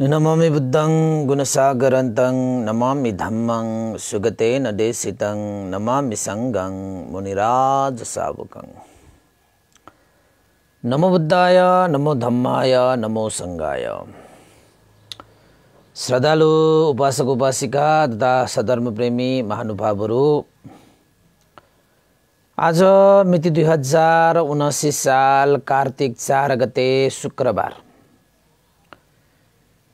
नमामि बुद्धं गुणसागरन्तं नमामि धम्मं सुगतेन देशितं नमामि सङ्गं मुनिराजसावकं नमो बुद्धाय नमो धम्माय नमो सङ्गाय श्रद्धालु उपासक उपासिका तथा सधर्मप्रेमी महानुभावहरू आज मिति दुई हजार उनासी साल कार्तिक चार गते शुक्रबार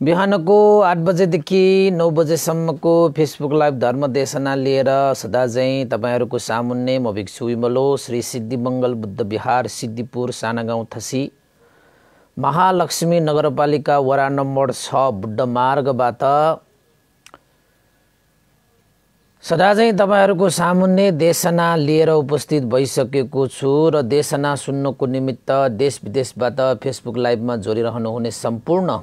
बिहानको आठ बजेदेखि नौ बजेसम्मको फेसबुक लाइभ धर्म देशना लिएर सदा सदाझै तपाईँहरूको सामुन्ने म भिक्षु विमलो श्री सिद्धिमङ्गल बुद्ध विहार सिद्धिपुर सानागाउँ थसी महालक्ष्मी नगरपालिका वडा नम्बर छ बुद्ध मार्गबाट सदा सदाझै तपाईँहरूको सामुन्ने देशना लिएर उपस्थित भइसकेको छु र देशना सुन्नको निमित्त देश विदेशबाट फेसबुक लाइभमा जोडिरहनुहुने सम्पूर्ण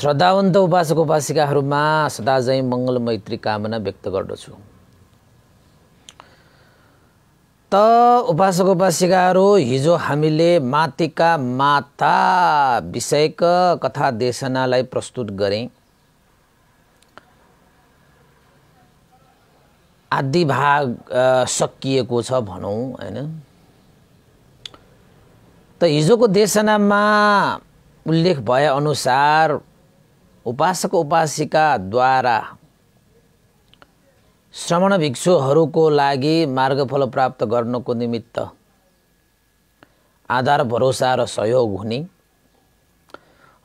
श्रद्धावन्त उपासक उपासिकाहरूमा सदाझै मङ्गल मैत्री कामना व्यक्त गर्दछु त उपासक उपासिकाहरू हिजो हामीले मातिका माता विषयक कथा देशनालाई प्रस्तुत गरेँ आदि भाग सकिएको छ भनौँ होइन त हिजोको देशनामा उल्लेख अनुसार उपासक उपासिकाद्वारा श्रमण भिक्षुहरूको लागि मार्गफल प्राप्त गर्नको निमित्त आधार भरोसा र सहयोग हुने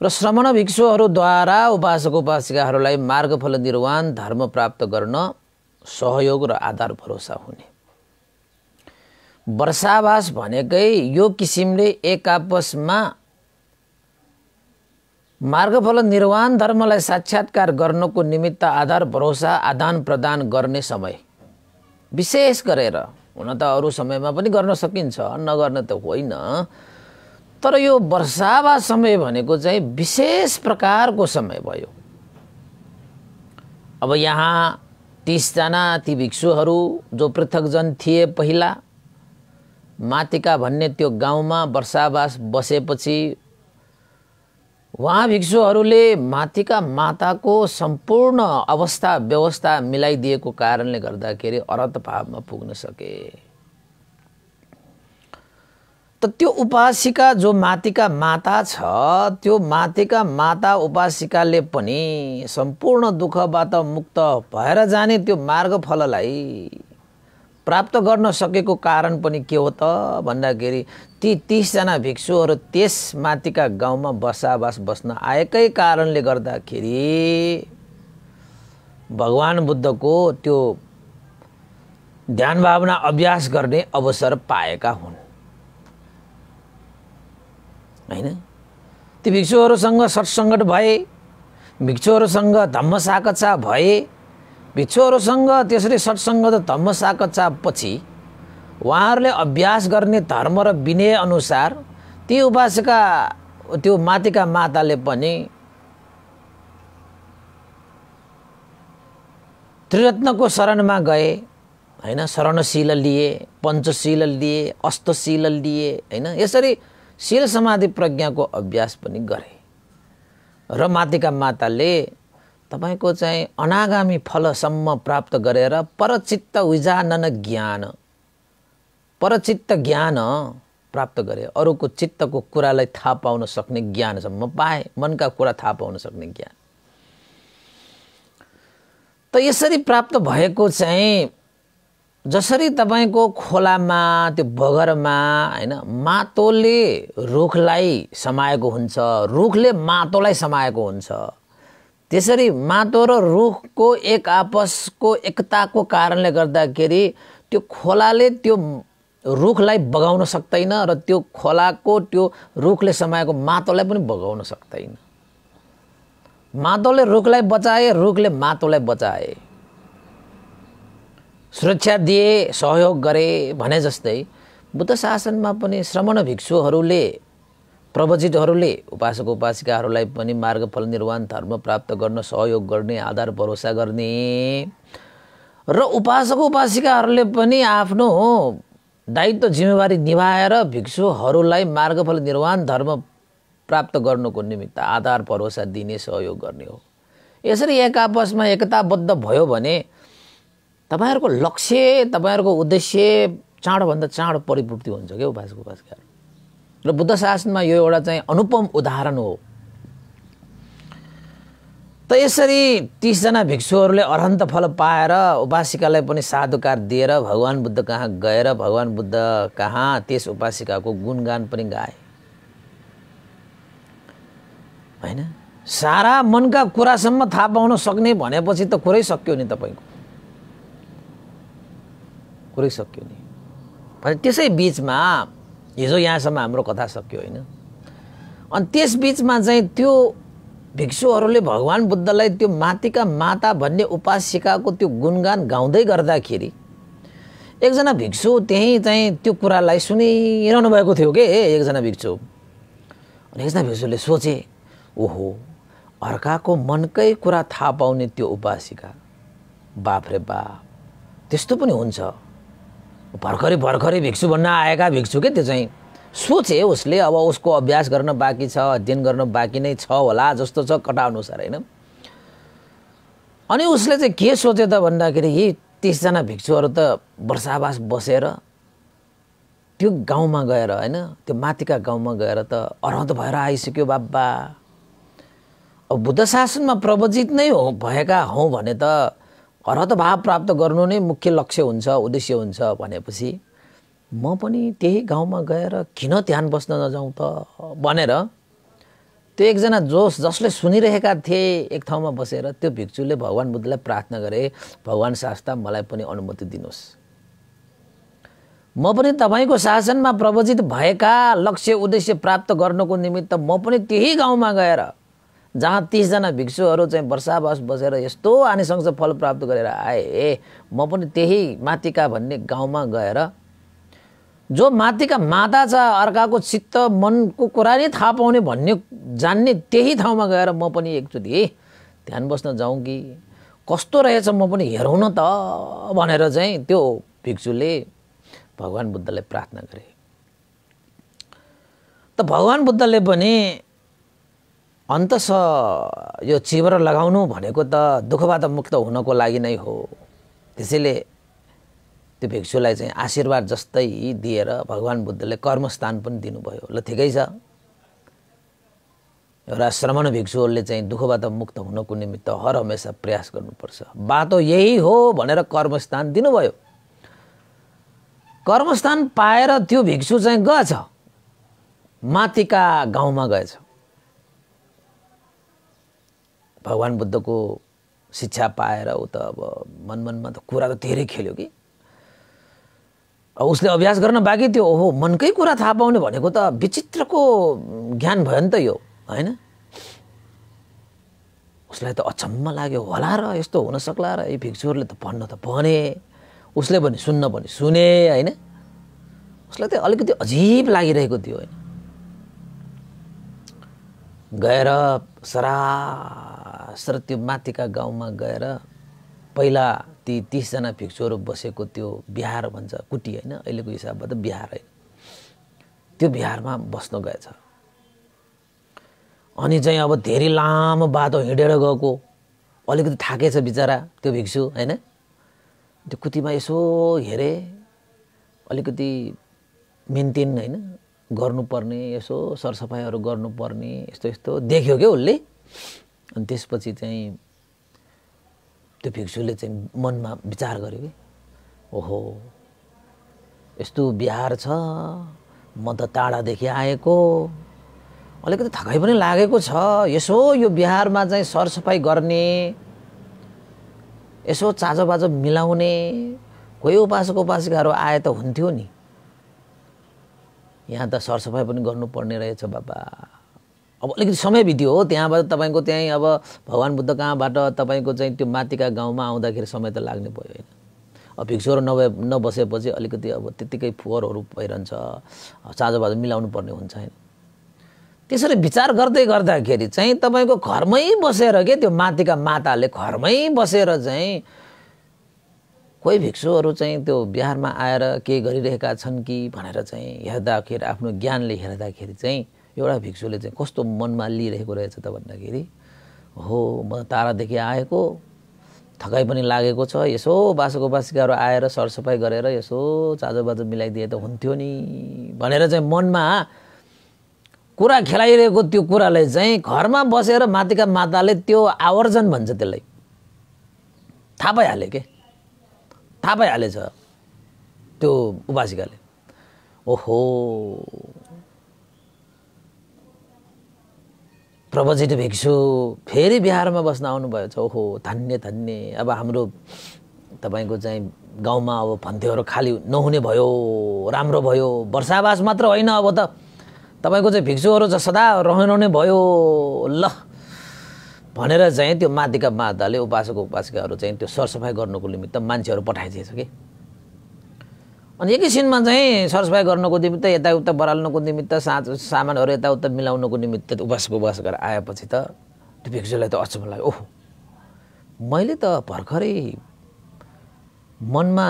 र श्रमण भिक्षुहरूद्वारा उपासक उपासिकाहरूलाई मार्गफल निर्वाण धर्म प्राप्त गर्न सहयोग र आधार भरोसा हुने वर्षावास भनेकै यो किसिमले एक आपसमा मार्गफल निर्वाण धर्मलाई साक्षात्कार गर्नको निमित्त आधार भरोसा आदान प्रदान गर्ने समय विशेष गरेर हुन त अरू समयमा पनि गर्न सकिन्छ नगर्न त होइन तर यो वर्षावास समय भनेको चाहिँ विशेष प्रकारको समय भयो अब यहाँ तिसजना ती भिक्षुहरू जो पृथकजन थिए पहिला मातिका भन्ने त्यो गाउँमा वर्षावास बसेपछि उहाँ भिक्षुहरूले माथिका माताको सम्पूर्ण अवस्था व्यवस्था मिलाइदिएको कारणले गर्दाखेरि अरत भावमा पुग्न सके त त्यो उपासिका जो माथिका माता छ त्यो माथिका माता उपासिकाले पनि सम्पूर्ण दुःखबाट मुक्त भएर जाने त्यो मार्गफललाई प्राप्त गर्न सकेको कारण पनि के हो त भन्दाखेरि ती तिसजना भिक्षुहरू त्यस माथिका गाउँमा बसाबास बस्न आएकै कारणले गर्दाखेरि भगवान् बुद्धको त्यो ध्यान भावना अभ्यास गर्ने अवसर पाएका हुन् होइन ती भिक्षुहरूसँग सत्सङ्गत भए भिक्षुहरूसँग धम्म साकचा भए भिक्षुहरूसँग त्यसरी सत्सङ्ग र पछि उहाँहरूले अभ्यास गर्ने धर्म र विनय अनुसार ती उपासका त्यो माथिका माताले पनि त्रिरत्नको शरणमा गए होइन शरणशील लिए पञ्चशील लिए अस्तशील लिए होइन यसरी शील समाधि प्रज्ञाको अभ्यास पनि गरे र माथिका माताले तपाईँको चाहिँ अनागामी फलसम्म प्राप्त गरेर परचित्त विजानन ज्ञान परचित्त ज्ञान प्राप्त गरे अरूको चित्तको कुरालाई थाहा पाउन सक्ने ज्ञानसम्म पाएँ मनका कुरा थाहा पाउन सक्ने ज्ञान त यसरी प्राप्त भएको चाहिँ जसरी तपाईँको खोलामा त्यो बगरमा होइन मातोले रुखलाई समाएको हुन्छ रुखले मातोलाई समाएको हुन्छ त्यसरी माटो र रुखको एक आपसको एकताको कारणले गर्दाखेरि त्यो खोलाले त्यो रुखलाई बगाउन सक्दैन र त्यो खोलाको त्यो रुखले समाएको माटोलाई पनि बगाउन सक्दैन माटोले रुखलाई बचाए रुखले माटोलाई बचाए सुरक्षा दिए सहयोग गरे भने जस्तै बुद्ध शासनमा पनि श्रमण भिक्षुहरूले प्रवचितहरूले उपासक उपासिकाहरूलाई पनि मार्गफल निर्वाण धर्म प्राप्त गर्न सहयोग गर्ने आधार भरोसा गर्ने र उपासक उपासिकाहरूले पनि आफ्नो दायित्व जिम्मेवारी निभाएर भिक्षुहरूलाई मार्गफल निर्वाण धर्म प्राप्त गर्नुको निमित्त आधार भरोसा दिने सहयोग गर्ने हो यसरी एक आपसमा एकताबद्ध भयो भने तपाईँहरूको लक्ष्य तपाईँहरूको उद्देश्य चाँडोभन्दा चाँडो परिपूर्ति हुन्छ क्या उपासक उपासकाहरू र बुद्ध शासनमा यो एउटा चाहिँ अनुपम उदाहरण हो त यसरी तिसजना भिक्षुहरूले अरन्त फल पाएर उपासिकालाई पनि साधुकार दिएर भगवान् बुद्ध कहाँ गएर भगवान् बुद्ध कहाँ त्यस उपासिकाको गुणगान पनि गाए होइन सारा मनका कुरासम्म थाहा पाउन सक्ने भनेपछि त कुरै सक्यो नि तपाईँको कुरै सक्यो नि त्यसै बिचमा हिजो यहाँसम्म हाम्रो कथा सक्यो होइन अनि त्यसबिचमा चाहिँ त्यो भिक्षुहरूले भगवान् बुद्धलाई त्यो माथिका माता भन्ने उपासिकाको त्यो गुणगान गाउँदै गर्दाखेरि एकजना भिक्षु त्यहीँ चाहिँ त्यो कुरालाई सुनिरहनु भएको थियो कि एकजना भिक्षु अनि एकजना भिक्षुले सोचे ओहो अर्काको मनकै कुरा थाहा पाउने त्यो उपासिका बाफ रे बाप त्यस्तो पनि हुन्छ भर्खरै भर्खरै भिक्षु भन्न आएका भिक्षु के त्यो चाहिँ सोचे उसले अब उसको अभ्यास गर्न बाँकी छ अध्ययन गर्न बाँकी नै छ होला जस्तो छ कटा अनुसार होइन अनि उसले चाहिँ के सोचे त भन्दाखेरि यी तिसजना भिक्षुहरू त वर्षावास बसेर त्यो गाउँमा गएर होइन त्यो माथिका गाउँमा गएर त अरहत भएर आइसक्यो बाबा अब बुद्ध शासनमा प्रवजित नै हो भएका हौँ भने त हरत भाव प्राप्त गर्नु नै मुख्य लक्ष्य हुन्छ उद्देश्य हुन्छ भनेपछि म पनि त्यही गाउँमा गएर किन ध्यान बस्न नजाउँ त भनेर त्यो एकजना जोस जसले सुनिरहेका थिए एक ठाउँमा बसेर त्यो भिक्षुले भगवान् बुद्धलाई प्रार्थना गरे भगवान् शास्ता मलाई पनि अनुमति दिनुहोस् म पनि तपाईँको शासनमा प्रवचित भएका लक्ष्य उद्देश्य प्राप्त गर्नको निमित्त म पनि त्यही गाउँमा गएर जहाँ तिसजना भिक्षुहरू चाहिँ वर्षावास बसेर यस्तो आनिसङ्ग फल प्राप्त गरेर आए ए म पनि त्यही मातिका भन्ने गाउँमा गएर जो माथिका माता छ अर्काको चित्त मनको कुरा नै थाहा पाउने भन्ने जान्ने त्यही ठाउँमा गएर म पनि एकचोटि ध्यान बस्न जाउँ कि कस्तो रहेछ म पनि हेरौँ न त भनेर चाहिँ त्यो भिक्षुले भगवान् बुद्धलाई प्रार्थना गरे त भगवान् बुद्धले पनि अन्तस यो चिब्रो लगाउनु भनेको त दुःखबाट मुक्त हुनको लागि नै हो त्यसैले त्यो भिक्षुलाई चाहिँ आशीर्वाद जस्तै दिएर भगवान् बुद्धले कर्मस्थान पनि दिनुभयो ल ठिकै छ एउटा श्रमण भिक्षुहरूले चाहिँ दुःखबाट मुक्त हुनको निमित्त हर हमेसा प्रयास गर्नुपर्छ बाटो यही हो भनेर कर्मस्थान दिनुभयो कर्मस्थान पाएर त्यो भिक्षु चाहिँ गएछ माथिका गाउँमा गएछ भगवान् बुद्धको शिक्षा पाएर ऊ त अब मन मनमा त कुरा त धेरै खेल्यो कि अब उसले अभ्यास गर्न बाँकी थियो ओहो मनकै कुरा थाहा पाउने भनेको त विचित्रको ज्ञान भयो नि त यो होइन उसलाई त अचम्म लाग्यो होला र यस्तो हुनसक्ला र यी भिक्षुहरूले त भन्न त भने उसले पनि सुन्न भने सुने होइन उसलाई त अलिकति अजिब लागिरहेको थियो होइन गएर सरासर त्यो माथिका गाउँमा गएर पहिला ती तिसजना भिक्षुहरू बसेको त्यो बिहार भन्छ कुटी होइन अहिलेको हिसाबबाट बिहार होइन त्यो बिहारमा बस्न गएछ अनि चाहिँ अब धेरै लामो बाटो हिँडेर गएको अलिकति थाकेछ बिचरा त्यो भिक्षु होइन त्यो कुटीमा यसो हेरेँ अलिकति मेन्टेन होइन गर्नुपर्ने यसो सरसफाइहरू गर्नुपर्ने यस्तो यस्तो देख्यो क्या उसले अनि त्यसपछि चाहिँ त्यो भिक्षुले चाहिँ मनमा विचार गर्यो कि ओहो यस्तो बिहार छ म त टाढादेखि आएको अलिकति थकाइ पनि लागेको छ यसो यो बिहारमा चाहिँ सरसफाइ गर्ने यसो चाजोबाजो मिलाउने कोही उपासक उपासिकाहरू आए त हुन्थ्यो नि यहाँ त सरसफाइ पनि गर्नुपर्ने रहेछ बाबा अब अलिकति समय बित्यो हो त्यहाँबाट तपाईँको त्यहीँ अब भगवान् बुद्ध कहाँबाट तपाईँको चाहिँ त्यो माथिका गाउँमा आउँदाखेरि समय त लाग्ने भयो होइन अब भिक्सोहरू नभए नबसेपछि अलिकति अब त्यत्तिकै फोहोरहरू भइरहन्छ साँझो मिलाउनु पर्ने हुन्छ होइन त्यसरी विचार गर्दै गर्दाखेरि चाहिँ तपाईँको घरमै बसेर के त्यो माथिका माताले घरमै बसेर चाहिँ कोही भिक्षुहरू चाहिँ त्यो बिहारमा आएर केही गरिरहेका छन् कि भनेर चाहिँ हेर्दाखेरि आफ्नो ज्ञानले हेर्दाखेरि चाहिँ एउटा भिक्षुले चाहिँ कस्तो मनमा लिइरहेको रहेछ त भन्दाखेरि हो म तारादेखि आएको थकाइ पनि लागेको छ यसो बासोको बासिकाहरू आएर सरसफाइ गरेर यसो चाजोबाजो मिलाइदिए त हुन्थ्यो नि भनेर चाहिँ मनमा कुरा खेलाइरहेको त्यो कुरालाई चाहिँ घरमा बसेर माथिका माताले त्यो आवर्जन भन्छ त्यसलाई थाहा पाइहाले के थाहा पाइहालेछ त्यो उपासिकाले ओहो प्रभजित भिक्षु फेरि बिहारमा बस्न आउनुभयो ओहो धन्य धन्य अब हाम्रो तपाईँको चाहिँ गाउँमा अब भन्थ्योहरू खाली नहुने भयो राम्रो भयो वर्षावास मात्र होइन अब त तपाईँको चाहिँ भिक्षुहरू चाहिँ सदा रहनु नै भयो ल भनेर चाहिँ त्यो माध्यका माताले उपासक उपासिकाहरू चाहिँ त्यो सरसफाइ गर्नुको निमित्त मान्छेहरू पठाइदिएछ कि अनि एकैछिनमा चाहिँ सरसफाइ गर्नुको निमित्त यताउता बराल्नुको निमित्त साँच सामानहरू यताउता मिलाउनुको निमित्त उपासक गरेर आएपछि त त्यो भिक्षुलाई त अचम्म लाग्यो ओहो मैले त भर्खरै मनमा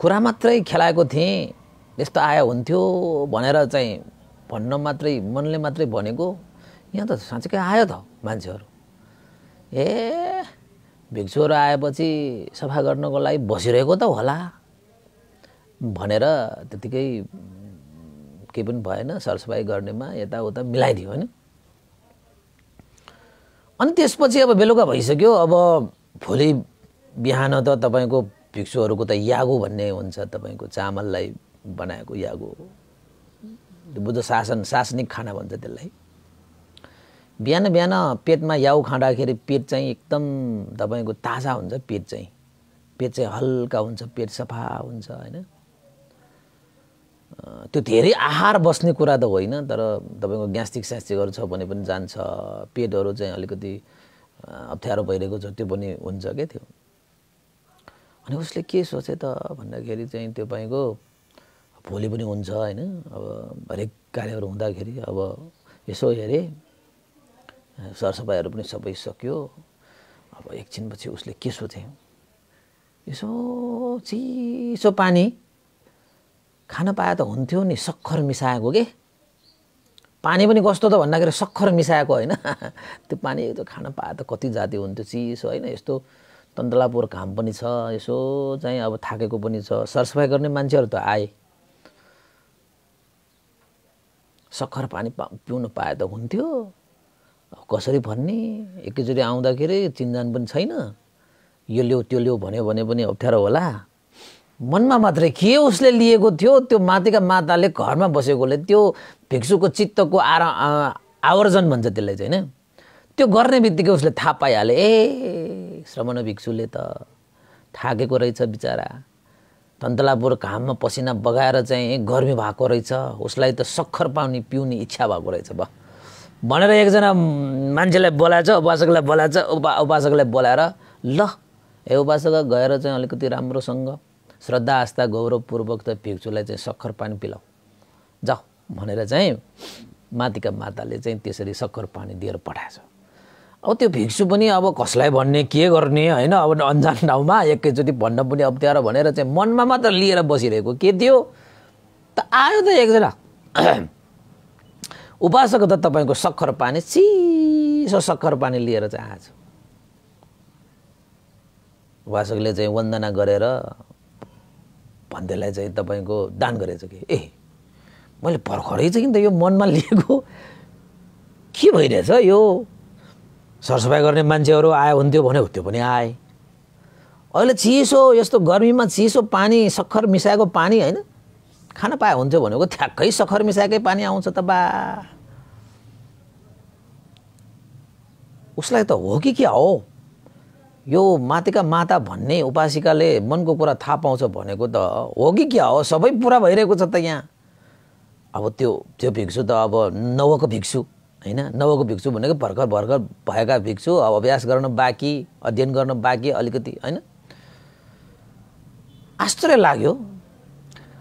कुरा मात्रै खेलाएको थिएँ यस्तो आयो हुन्थ्यो भनेर चाहिँ भन्न मात्रै मनले मात्रै भनेको यहाँ त साँच्चीकै आयो त मान्छेहरू ए भिक्षुहरू आएपछि सफा गर्नको लागि बसिरहेको त होला भनेर त्यतिकै केही पनि भएन सरसफाइ गर्नेमा यताउता मिलाइदियो होइन अनि त्यसपछि अब बेलुका भइसक्यो अब भोलि बिहान त तपाईँको भिक्षुहरूको त यागो भन्ने हुन्छ तपाईँको चामललाई बनाएको यागो बुद्ध शासन शासनिक खाना भन्छ त्यसलाई बिहान बिहान पेटमा याउ खाँदाखेरि पेट चाहिँ एकदम तपाईँको ताजा हुन्छ पेट चाहिँ पेट चाहिँ हल्का हुन्छ पेट सफा हुन्छ होइन त्यो धेरै आहार बस्ने कुरा त होइन तर तपाईँको ग्यास्ट्रिक स्यास्टिकहरू छ भने पनि जान्छ पेटहरू चाहिँ अलिकति अप्ठ्यारो भइरहेको छ त्यो पनि हुन्छ क्या त्यो अनि उसले के सोचे त भन्दाखेरि चाहिँ तपाईँको भोलि पनि हुन्छ होइन अब हरेक कार्यहरू हुँदाखेरि अब यसो हेरेँ सरसफाइहरू पनि सबै सक्यो अब एकछिनपछि उसले के सोध्यो यसो चिसो पानी खान पाए त हुन्थ्यो नि सक्खर मिसाएको के पानी पनि कस्तो त भन्दाखेरि सक्खर मिसाएको होइन त्यो पानी त खान पाए त कति जाती हुन्थ्यो चिसो होइन यस्तो तन्दलापुर घाम पनि छ यसो चाहिँ अब थाकेको पनि छ सरसफाइ गर्ने मान्छेहरू त आए सक्खर पानी पा पिउनु पाए त हुन्थ्यो कसरी भन्ने एकैचोटि आउँदाखेरि चिन्जान पनि छैन यो ल्याउ त्यो ल्याउ भन्यो भने पनि अप्ठ्यारो होला मनमा मात्रै के उसले लिएको थियो त्यो माथिका माताले घरमा बसेकोले त्यो भिक्षुको चित्तको आरा आवर्जन भन्छ त्यसलाई चाहिँ होइन त्यो गर्ने बित्तिकै उसले थाहा पाइहाले ए श्रमण भिक्षुले त थाकेको रहेछ बिचरा तन्तलापुर घाममा पसिना बगाएर चाहिँ गर्मी भएको रहेछ उसलाई त सक्खर पाउने पिउने इच्छा भएको रहेछ भयो भनेर एकजना मान्छेलाई बोलाएछ उपासकलाई बोलाएछ उपा उपासकलाई बोलाएर ल ए उपासक गएर चाहिँ अलिकति राम्रोसँग श्रद्धा आस्था गौरवपूर्वक त भिक्षुलाई चाहिँ सक्खर पानी पिलाऊ जा भनेर चाहिँ माथिका माताले चाहिँ त्यसरी सक्खर पानी दिएर पठाएछ अब त्यो भिक्षु पनि अब कसलाई भन्ने के गर्ने होइन अब अन्जान ठाउँमा एकैचोटि भन्न पनि अप्ठ्यारो भनेर चाहिँ मनमा मात्र लिएर बसिरहेको के थियो त आयो त एकजना उपासक त तपाईँको सक्खर पानी चिसो सक्खर पानी लिएर चाहिँ आएछ उपासकले चाहिँ वन्दना गरेर भन्दैलाई चाहिँ तपाईँको दान गरेछ कि ए मैले भर्खरै चाहिँ त यो मनमा लिएको के भइरहेछ यो सरसफाइ गर्ने मान्छेहरू आयो हुन्थ्यो भने त्यो पनि आए अहिले चिसो यस्तो गर्मीमा चिसो पानी सक्खर मिसाएको पानी होइन खान पाए हुन्थ्यो भनेको ठ्याक्कै सक्खर मिसाएकै पानी आउँछ त बा उसलाई त हो कि क्या हो यो माथिका माता भन्ने उपासिकाले मनको कुरा थाहा पाउँछ भनेको त हो कि क्या हो सबै पुरा भइरहेको छ त यहाँ अब त्यो त्यो भिक्षु त अब नवको भिक्षु होइन नवको भिक्षु भनेको भर्खर भर्खर भएका भिक्षु अब अभ्यास गर्न बाँकी अध्ययन गर्न बाँकी अलिकति होइन आश्चर्य लाग्यो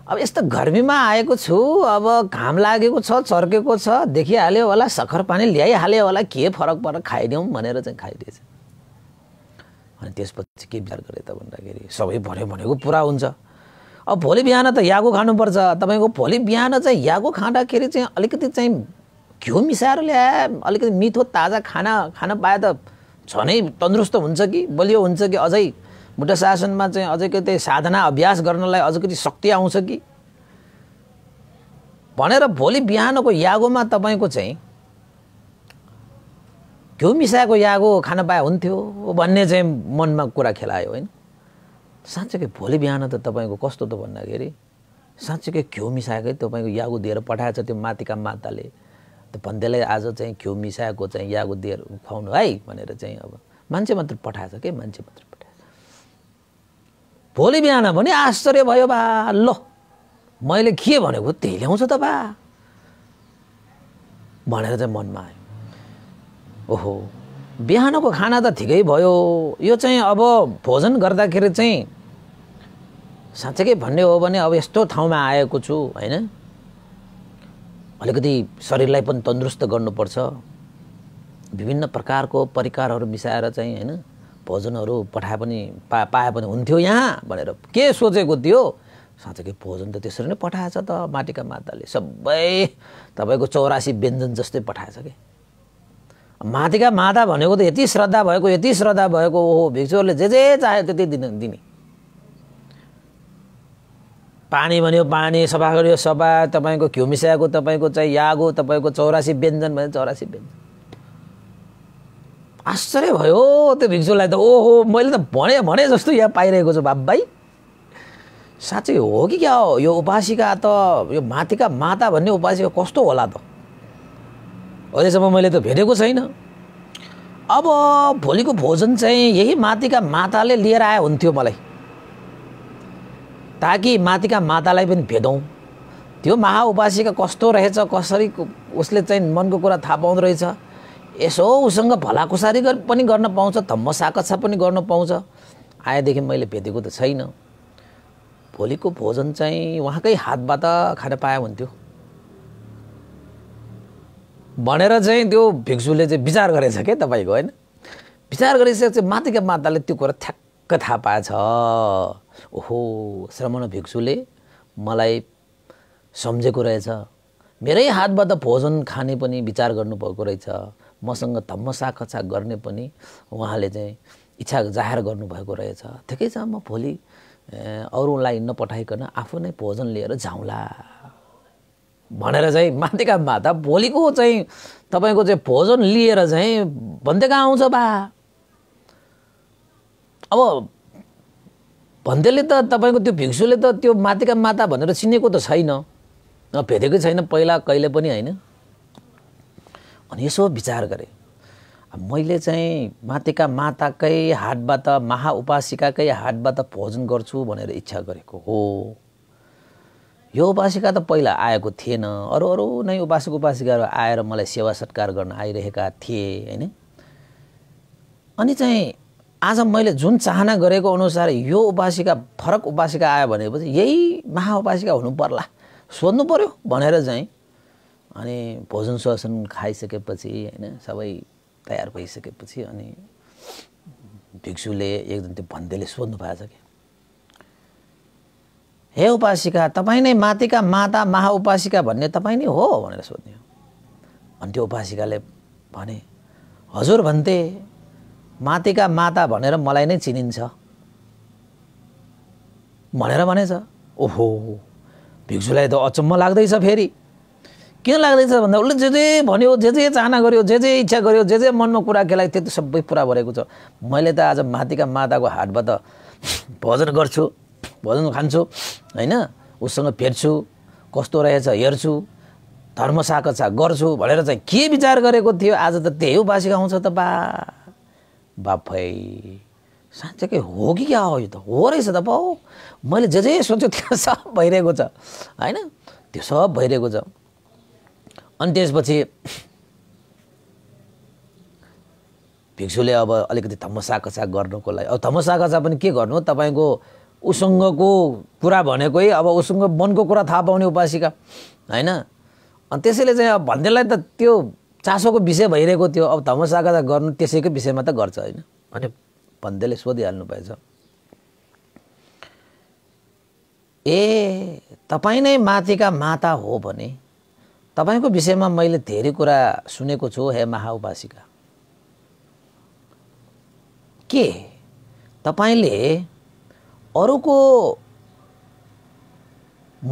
अब यस्तो गर्मीमा आएको छु अब घाम लागेको छ चर्केको छ देखिहाल्यो होला सखर पानी ल्याइहाल्यो होला के फरक फरक खाइदिउँ भनेर चाहिँ खाइदिएछ अनि त्यसपछि के विचार गरेँ त भन्दाखेरि सबै भन्यो भनेको पुरा हुन्छ अब भोलि बिहान त यागो खानुपर्छ तपाईँको भोलि बिहान चाहिँ यागो खाँदाखेरि चाहिँ अलिकति चाहिँ घिउ मिसाएर ल्याए अलिकति मिठो ताजा खाना खान पाए त झनै तन्दुरुस्त हुन्छ कि बलियो हुन्छ कि अझै बुद्ध शासनमा चाहिँ अझै कतै साधना अभ्यास गर्नलाई अझकति शक्ति आउँछ कि भनेर भोलि बिहानको यागोमा तपाईँको चाहिँ घिउ मिसाएको यागो खान पाए हुन्थ्यो भन्ने चाहिँ मनमा कुरा खेलायो होइन साँच्चैकै भोलि बिहान त तपाईँको कस्तो त भन्दाखेरि साँच्चैकै घिउ मिसाएकै तपाईँको यागो दिएर पठाएछ त्यो माथिका माताले त भन्दैलाई आज चाहिँ घिउ मिसाएको चाहिँ यागो दिएर खुवाउनु है भनेर चाहिँ अब मान्छे मात्र पठाएछ के मान्छे मात्र भोलि बिहान भने आश्चर्य भयो बा ल मैले के भनेको त्यही ल्याउँछ त बा भनेर चाहिँ मनमा आयो ओहो बिहानको खाना त ठिकै भयो यो चाहिँ अब भोजन गर्दाखेरि चाहिँ साँच्चैकै भन्ने हो भने अब यस्तो ठाउँमा आएको छु होइन अलिकति शरीरलाई पनि तन्दुरुस्त गर्नुपर्छ विभिन्न प्रकारको परिकारहरू मिसाएर चाहिँ होइन भोजनहरू पठाए पनि पा पाए पनि हुन्थ्यो यहाँ भनेर के सोचेको थियो साँच्चै भोजन त त्यसरी नै पठाएछ त माटिका माताले सबै तपाईँको चौरासी व्यञ्जन जस्तै पठाएछ कि माथिका माता भनेको त यति श्रद्धा भएको यति श्रद्धा भएको ओहो भिक्षुहरूले जे जे चाह्यो त्यति दिन दिने पानी भन्यो पानी सफा गऱ्यो सफा तपाईँको घिउ मिसाएको तपाईँको चाहिँ यागो तपाईँको चौरासी व्यञ्जन भन्यो चौरासी व्यञ्जन आश्चर्य भयो त्यो भिजुअललाई त ओहो मैले त भने भने जस्तो यहाँ पाइरहेको छु भाइ साँच्चै हो कि क्या हो यो उपासिका त यो माथिका माता भन्ने उपासिका कस्तो होला त अहिलेसम्म मैले त भेटेको छैन अब भोलिको भोजन चाहिँ यही माथिका माताले लिएर आए हुन्थ्यो मलाई ताकि माथिका मातालाई पनि भेटौँ त्यो महाउपासिका कस्तो रहेछ कसरी उसले चाहिँ मनको कुरा थाहा पाउँदो रहेछ यसो उसँग भलाकुसारी गर पनि गर्न पाउँछ धम्म साकच्छा पनि गर्न पाउँछ आएदेखि मैले भेटेको त छैन भोलिको भोजन चाहिँ उहाँकै हातबाट खान पाए हुन्थ्यो भनेर चाहिँ त्यो भिक्षुले चाहिँ विचार गरेछ क्या तपाईँको होइन विचार गरिसकेपछि माथिका माताले त्यो कुरा ठ्याक्क थाहा पाएछ ओहो श्रमण भिक्षुले मलाई सम्झेको रहेछ मेरै हातबाट भोजन खाने पनि विचार गर्नुभएको रहेछ मसँग धम्म कछा गर्ने पनि उहाँले चाहिँ इच्छा जाहेर गर्नुभएको रहेछ ठिकै छ म भोलि अरूलाई नपठाइकन आफू नै भोजन लिएर जाउँला भनेर चाहिँ माथिका माता भोलिको चाहिँ तपाईँको चाहिँ भोजन लिएर चाहिँ भन्देका आउँछ बा अब भन्देले त तपाईँको त्यो भिक्षुले त त्यो माथिका माता भनेर चिनेको त छैन भेटेकै छैन पहिला कहिले पनि होइन अनि यसो विचार गरेँ मैले चाहिँ मातेका माताकै हातबाट महाउपासिकाकै हातबाट भोजन गर्छु भनेर इच्छा गरेको हो यो उपासिका त पहिला आएको थिएन अरू अरू नै उपासक उपासिकाहरू आएर मलाई सेवा सत्कार गर्न आइरहेका थिए होइन अनि चाहिँ आज मैले जुन चाहना गरेको अनुसार यो उपासिका फरक उपासिका आयो भनेपछि यही महाउपासिका हुनु पर्ला सोध्नु पऱ्यो भनेर चाहिँ अनि भोजन सुवासन खाइसकेपछि होइन सबै तयार भइसकेपछि अनि भिक्षुले एकदम त्यो भन्देले सोध्नु भएको छ कि हे उपासिका तपाईँ नै माथिका माता महा उपासिका भन्ने तपाईँ नै हो भनेर सोध्ने हो अनि त्यो उपासिकाले भने हजुर भन्थे माथिका माता भनेर मलाई नै चिनिन्छ भनेर भनेछ ओहो भिक्षुलाई त अचम्म लाग्दैछ फेरि किन लाग्दैछ भन्दा उसले जे जे भन्यो जे जे चाहना गर्यो जे जे इच्छा गर्यो जे जे मनमा कुरा खेलाएको त्यो सबै पुरा भरेको छ मैले त आज माथिका माताको हाटबाट भजन गर्छु भजन खान्छु होइन उसँग फेर्छु कस्तो रहेछ हेर्छु धर्म साकछा गर्छु भनेर चाहिँ के विचार गरेको थियो आज त त्यही हो बासी आउँछ त बा बाफै साँच्चै हो कि क्या हो यो त हो रहेछ त बाउ मैले जे जे सोच्यो त्यो सब भइरहेको छ होइन त्यो सब भइरहेको छ अनि त्यसपछि भिक्षुले अब अलिकति धम्मसाकसा गर्नुको लागि अब धम्मसाकसा पनि के गर्नु तपाईँको उसँगको कुरा भनेकै अब उसँग मनको कुरा थाहा पाउने उपासिका होइन अनि त्यसैले चाहिँ अब भन्नेलाई त त्यो चासोको विषय भइरहेको थियो अब धमसाकसा गर्नु त्यसैको विषयमा त गर्छ होइन अनि भन्दैले सोधिहाल्नु भएछ ए तपाईँ नै माथिका माता हो भने तपाईँको विषयमा मैले धेरै कुरा सुनेको छु हे महाउपासिका के तपाईँले अरूको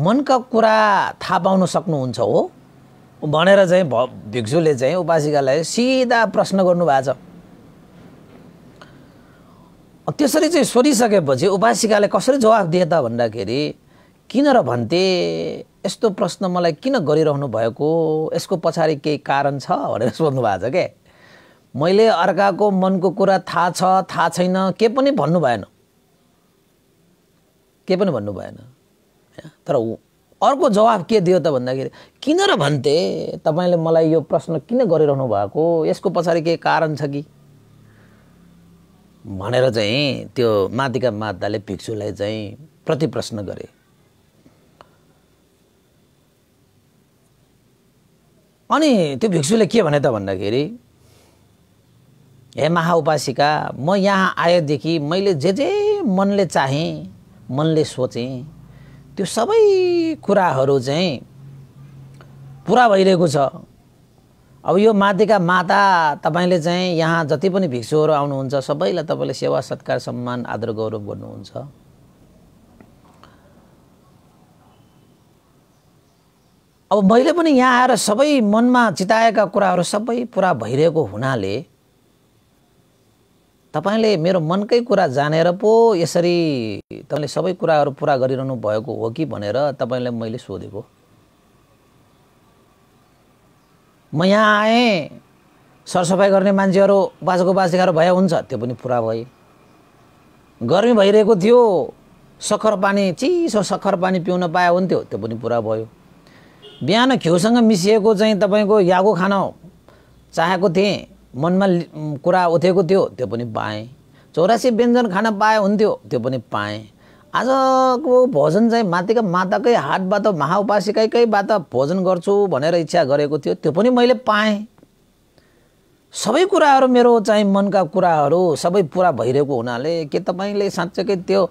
मनका कुरा थाहा पाउन सक्नुहुन्छ हो भनेर चाहिँ भ भिक्षुले चाहिँ उपासिकालाई सिधा प्रश्न गर्नुभएको छ त्यसरी चाहिँ सोधिसकेपछि उपासिकाले कसरी जवाफ दिए त भन्दाखेरि किन र भन्थे यस्तो प्रश्न मलाई किन गरिरहनु भएको यसको पछाडि केही कारण छ भनेर सोध्नु भएको छ के मैले अर्काको मनको कुरा थाहा छ थाहा छैन के पनि भन्नु भएन के पनि भन्नु भएन तर अर्को जवाब के दियो त भन्दाखेरि किन र भन्थे तपाईँले मलाई यो प्रश्न किन गरिरहनु भएको यसको पछाडि केही कारण छ कि भनेर चाहिँ त्यो माथिका मादाले भिक्षुलाई चाहिँ प्रतिप्रश्न गरे अनि त्यो भिक्षुले के भने त भन्दाखेरि हे महाउपासिका म यहाँ आएदेखि मैले जे जे मनले चाहेँ मनले सोचेँ त्यो सबै कुराहरू चाहिँ पुरा भइरहेको छ अब यो माथिका माता तपाईँले चाहिँ यहाँ जति पनि भिक्षुहरू आउनुहुन्छ सबैलाई तपाईँले सेवा सत्कार सम्मान आदर गौरव गर्नुहुन्छ अब मैले पनि यहाँ आएर सबै मनमा चिताएका कुराहरू सबै पुरा भइरहेको हुनाले तपाईँले मेरो मनकै कुरा जानेर पो यसरी तपाईँले सबै कुराहरू पुरा गरिरहनु भएको हो कि भनेर तपाईँलाई मैले सोधेको म यहाँ आएँ सरसफाइ गर्ने मान्छेहरू बाजेको बाजेकाहरू भए हुन्छ त्यो पनि पुरा भए गर्मी भइरहेको थियो सक्खर पानी चिसो सक्खर पानी पिउन पाए हुन्थ्यो त्यो पनि पुरा भयो बिहान घिउसँग मिसिएको चाहिँ तपाईँको यागो खान चाहेको थिएँ मनमा कुरा उठेको थियो त्यो पनि पाएँ चौरासी व्यञ्जन खान पाए हुन्थ्यो त्यो पनि पाएँ आजको भोजन चाहिँ माथिका माताकै हातबाट महाउपासिकाकैबाट भोजन गर्छु भनेर इच्छा गरेको थियो त्यो पनि मैले पाएँ सबै कुराहरू मेरो चाहिँ मनका कुराहरू सबै पुरा भइरहेको हुनाले के तपाईँले साँच्चैकै त्यो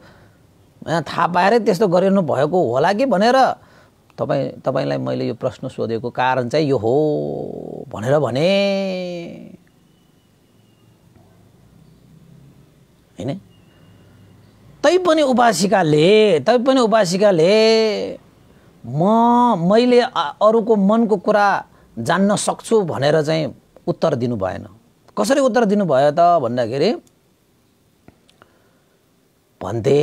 थाहा पाएरै त्यस्तो गरिनु भएको होला कि भनेर तपाईँ तपाईँलाई मैले यो प्रश्न सोधेको कारण चाहिँ यो हो भनेर भने होइन तैपनि उपासिकाले तैपनि उपासिकाले म मैले अरूको मनको कुरा जान्न सक्छु भनेर चाहिँ उत्तर दिनु भएन कसरी उत्तर दिनुभयो त भन्दाखेरि भन्थे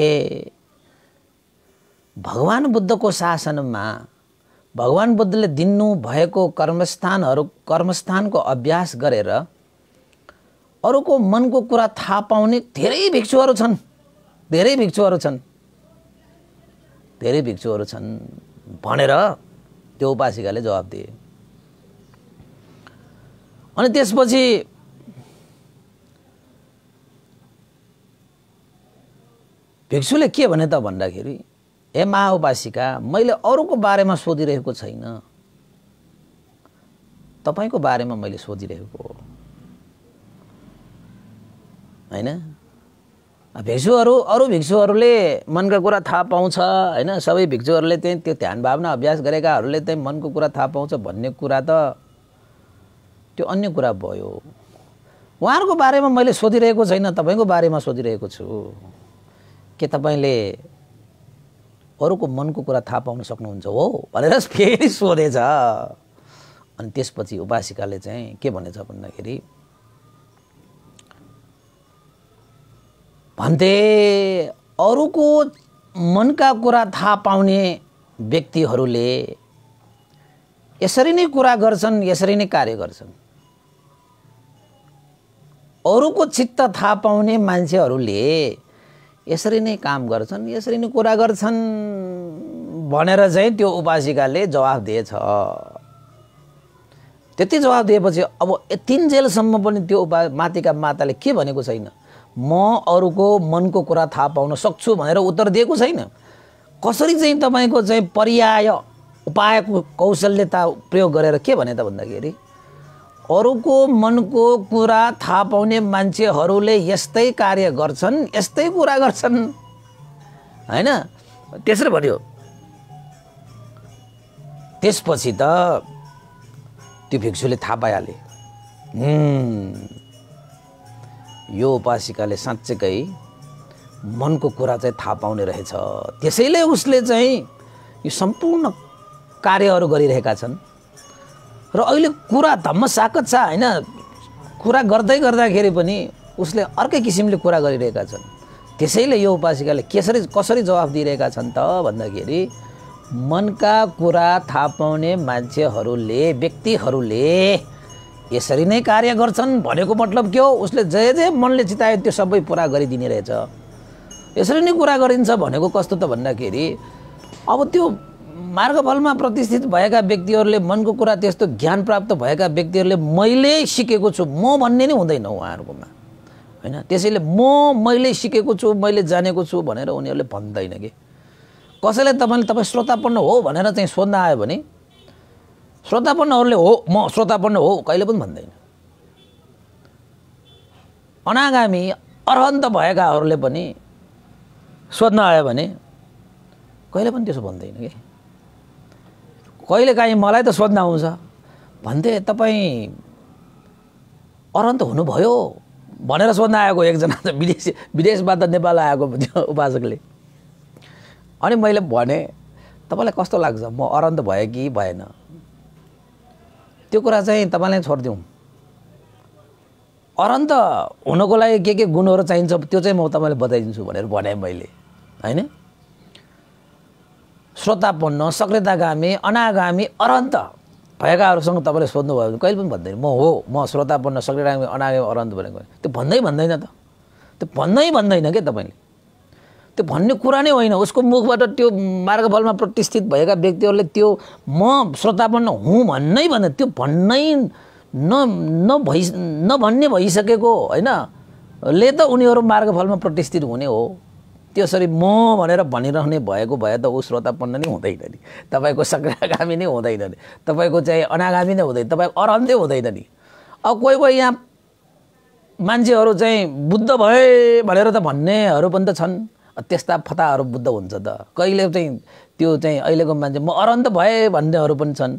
भगवान् बुद्धको शासनमा भगवान् बुद्धले भएको कर्मस्थानहरू कर्मस्थानको अभ्यास गरेर अरूको मनको कुरा थाहा पाउने धेरै भिक्षुहरू छन् धेरै भिक्षुहरू छन् धेरै भिक्षुहरू छन् भनेर त्यो उपासिकाले जवाब दिए अनि त्यसपछि भिक्षुले के भने त भन्दाखेरि ए माओवासीका मैले अरूको बारेमा सोधिरहेको छैन तपाईँको बारेमा मैले सोधिरहेको होइन भिक्षुहरू अरू भिक्षुहरूले मनका कुरा थाहा पाउँछ होइन सबै भिक्षुहरूले चाहिँ त्यो ध्यान भावना अभ्यास गरेकाहरूले चाहिँ मनको कुरा थाहा पाउँछ भन्ने कुरा त त्यो अन्य कुरा भयो उहाँहरूको बारेमा मैले सोधिरहेको छैन तपाईँको बारेमा सोधिरहेको छु के तपाईँले अरूको मनको कुरा थाहा पाउन सक्नुहुन्छ हो भनेर फेरि सोधेछ अनि त्यसपछि उपासिकाले चाहिँ के भनेछ भन्दाखेरि भन्थे अरूको मनका कुरा थाहा पाउने व्यक्तिहरूले यसरी नै कुरा गर्छन् यसरी नै कार्य गर्छन् अरूको चित्त थाहा पाउने मान्छेहरूले यसरी नै काम गर्छन् यसरी नै कुरा गर्छन् भनेर चाहिँ त्यो उपासिकाले जवाब दिएछ त्यति जवाब दिएपछि अब तिनजेलसम्म पनि त्यो उपा माथिका माताले के भनेको छैन म अरूको मनको कुरा थाहा पाउन सक्छु भनेर उत्तर दिएको छैन कसरी चाहिँ तपाईँको चाहिँ पर्याय उपायको कौशल्यता प्रयोग गरेर के भने त भन्दाखेरि अरूको मनको कुरा थाहा पाउने मान्छेहरूले यस्तै कार्य गर्छन् यस्तै कुरा गर्छन् होइन त्यसरी भन्यो त्यसपछि त त्यो भिक्षुले थाहा पाइहाले यो उपासिकाले साँच्चैकै मनको कुरा चाहिँ थाहा पाउने रहेछ त्यसैले उसले चाहिँ यो सम्पूर्ण कार्यहरू गरिरहेका छन् र अहिले कुरा धम्म साकत छ होइन कुरा गर्दै गर्दाखेरि पनि उसले अर्कै किसिमले कुरा गरिरहेका छन् त्यसैले यो उपासिकाले कसरी कसरी जवाफ दिइरहेका छन् त भन्दाखेरि मनका कुरा थाहा पाउने मान्छेहरूले व्यक्तिहरूले यसरी नै कार्य गर्छन् भनेको मतलब के हो उसले जे जे मनले चितायो त्यो सबै पुरा गरिदिने रहेछ यसरी नै कुरा गरिन्छ भनेको कस्तो त भन्दाखेरि अब त्यो मार्गफलमा प्रतिष्ठित भएका व्यक्तिहरूले मनको कुरा त्यस्तो ज्ञान प्राप्त भएका व्यक्तिहरूले मैले सिकेको छु म भन्ने नै हुँदैन उहाँहरूकोमा होइन त्यसैले म मैले सिकेको छु मैले जानेको छु भनेर उनीहरूले भन्दैन कि कसैले तपाईँले तपाईँ श्रोतापन्न हो भनेर चाहिँ सोध्न आयो भने श्रोतापन्नहरूले हो म श्रोतापन्न हो कहिले पनि भन्दैन अनागामी अर्हन्त भएकाहरूले पनि सोध्न आयो भने कहिले पनि त्यसो भन्दैन कि कहिले काहीँ मलाई त सोध्न आउँछ भन्थे तपाईँ अरन्त हुनुभयो भनेर सोध्न आएको एकजना त विदेश विदेशबाट नेपाल आएको उपासकले अनि मैले भने तपाईँलाई कस्तो लाग्छ म अरन्त भएँ कि भएन त्यो कुरा चाहिँ तपाईँलाई छोडिदिउँ अरन्त हुनको लागि के के गुणहरू चाहिन्छ त्यो चाहिँ म तपाईँलाई बताइदिन्छु भनेर भने मैले होइन श्रोतापन्न सक्रियतागामी अनागामी अरन्त भएकाहरूसँग तपाईँले सोध्नुभयो भने कहिले पनि भन्दैन म हो म श्रोतापन्न सक्रियतागामी अनागामी अरन्त भनेको त्यो भन्दै भन्दैन त त्यो भन्दै भन्दैन क्या तपाईँले त्यो भन्ने कुरा नै होइन उसको मुखबाट त्यो मार्गफलमा प्रतिष्ठित भएका व्यक्तिहरूले त्यो म श्रोतापन्न हुँ भन्नै भन्दैन त्यो भन्नै न नभइ नभन्ने भइसकेको होइन ले त उनीहरू मार्गफलमा प्रतिष्ठित हुने हो त्यसरी म भनेर भनिरहने भएको भए त ऊ श्रोतापन्न नै हुँदैन नि तपाईँको सङ्ग्रागामी नै हुँदैन नि तपाईँको चाहिँ अनागामी नै हुँदैन तपाईँको अरन्तै हुँदैन नि अब कोही कोही यहाँ मान्छेहरू चाहिँ बुद्ध भए भनेर त भन्नेहरू पनि त छन् त्यस्ता फताहरू बुद्ध हुन्छ त कहिले चाहिँ त्यो चाहिँ अहिलेको मान्छे म अरन्त भए भन्नेहरू पनि छन्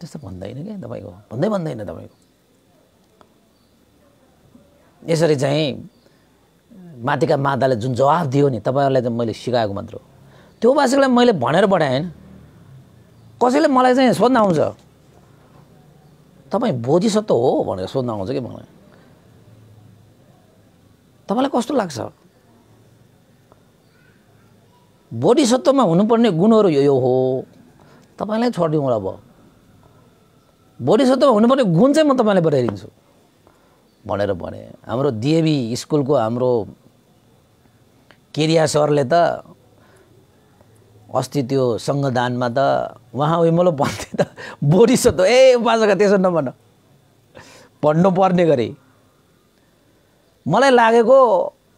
त्यस्तो भन्दैन क्या तपाईँको भन्दै भन्दैन तपाईँको यसरी चाहिँ माथिका मादाले जुन जवाफ दियो नि तपाईँहरूलाई चाहिँ मैले सिकाएको मात्र हो त्यो बासीलाई मैले भनेर पठाएँ होइन कसैले मलाई चाहिँ सोध्न आउँछ तपाईँ बोधिसत्व हो भनेर सोध्न आउँछ कि मलाई तपाईँलाई कस्तो लाग्छ बोधिसत्वमा हुनुपर्ने गुणहरू यो यो हो तपाईँलाई छोडिदिउँ अब बोधिसत्वमा हुनुपर्ने गुण चाहिँ म तपाईँलाई बताइदिन्छु भनेर भने हाम्रो देवी स्कुलको हाम्रो केरिया सरले त अस्ति त्यो सङ्घदानमा त उहाँ उयो भन्थे त बोरी त ए उपासका त्यसो नभन पर्ने गरे मलाई लागेको